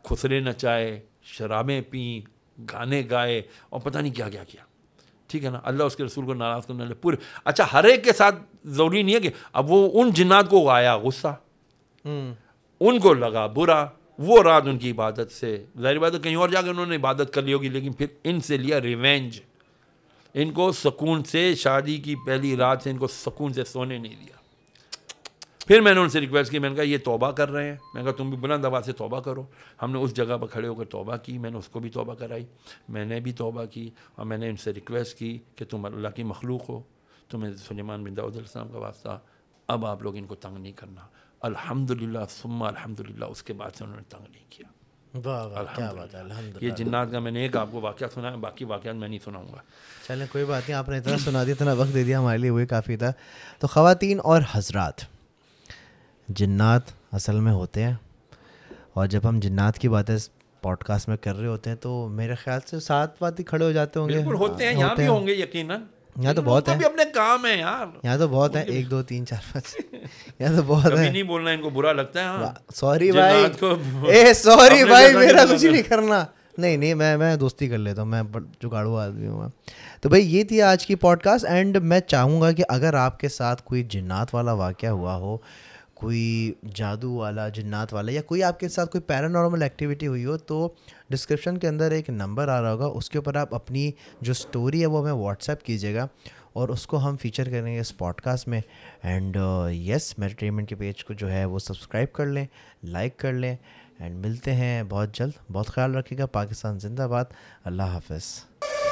खुसरे नचाए शराबें पी गाने गाए और पता नहीं क्या क्या किया ठीक है ना अल्लाह उसके रसूल को नाराज़ करने लगे पूरे अच्छा हर एक के साथ ज़रूरी नहीं है कि अब वो उन जिन्नात को आया गुस्सा
हम्म।
उनको लगा बुरा वो रात उनकी इबादत से जाहिर बात कहीं और जाकर उन्होंने इबादत कर ली होगी लेकिन फिर इनसे लिया रिवेंज इनको सुकून से शादी की पहली रात से इनको सुकून से सोने नहीं दिया फिर मैंने उनसे रिक्वेस्ट की मैंने कहा ये तौबा कर रहे हैं मैंने कहा तुम भी बुलंद आवाज़ से तौबा करो हमने उस जगह पर खड़े होकर तौबा की मैंने उसको भी तौबा कराई मैंने भी तौबा की और मैंने उनसे रिक्वेस्ट की कि तुम अल्लाह की मखलूक हो तुम्हें सुलेमान बिन दाऊदम का वास्ता अब आप लोग इनको तंग नहीं करना अल्हम्दुलिल्लाह सुम्मा अल्हम्दुलिल्लाह उसके बाद से उन्होंने तंग नहीं किया ये जिन्नात का मैंने एक आपको वाक़ सुना है बाकी वाक़ मैं नहीं सुनाऊंगा
चलें कोई बात नहीं आपने इतना सुना दिया इतना वक्त दे दिया हमारे लिए हुए काफ़ी था तो ख़वातीन और हजरात जिन्नात असल में होते हैं और जब हम जिन्नात की बातें पॉडकास्ट में कर रहे होते हैं तो मेरे ख्याल से सात बात ही खड़े हो जाते होंगे होते हैं हाँ, यहाँ भी होंगे यकीनन
यहाँ तो बहुत है भी अपने काम है यार यहाँ तो बहुत है
एक दो तीन चार पाँच यहाँ तो बहुत है
नहीं बोलना इनको बुरा लगता है सॉरी हाँ। भाई ए सॉरी भाई मेरा कुछ नहीं करना
नहीं नहीं मैं मैं दोस्ती कर लेता हूँ मैं जुगाड़ू आदमी हूँ तो भाई ये थी आज की पॉडकास्ट एंड मैं चाहूँगा कि अगर आपके साथ कोई जिन्नात वाला वाक्य हुआ हो कोई जादू वाला जन्नात वाला या कोई आपके साथ कोई पैरानॉर्मल एक्टिविटी हुई हो तो डिस्क्रिप्शन के अंदर एक नंबर आ रहा होगा उसके ऊपर आप अपनी जो स्टोरी है वो हमें व्हाट्सएप कीजिएगा और उसको हम फीचर करेंगे इस पॉडकास्ट में एंड यस मेडिटेनमेंट के पेज को जो है वो सब्सक्राइब कर लें लाइक कर लें एंड मिलते हैं बहुत जल्द बहुत ख्याल रखिएगा पाकिस्तान जिंदाबाद अल्लाह हाफिज़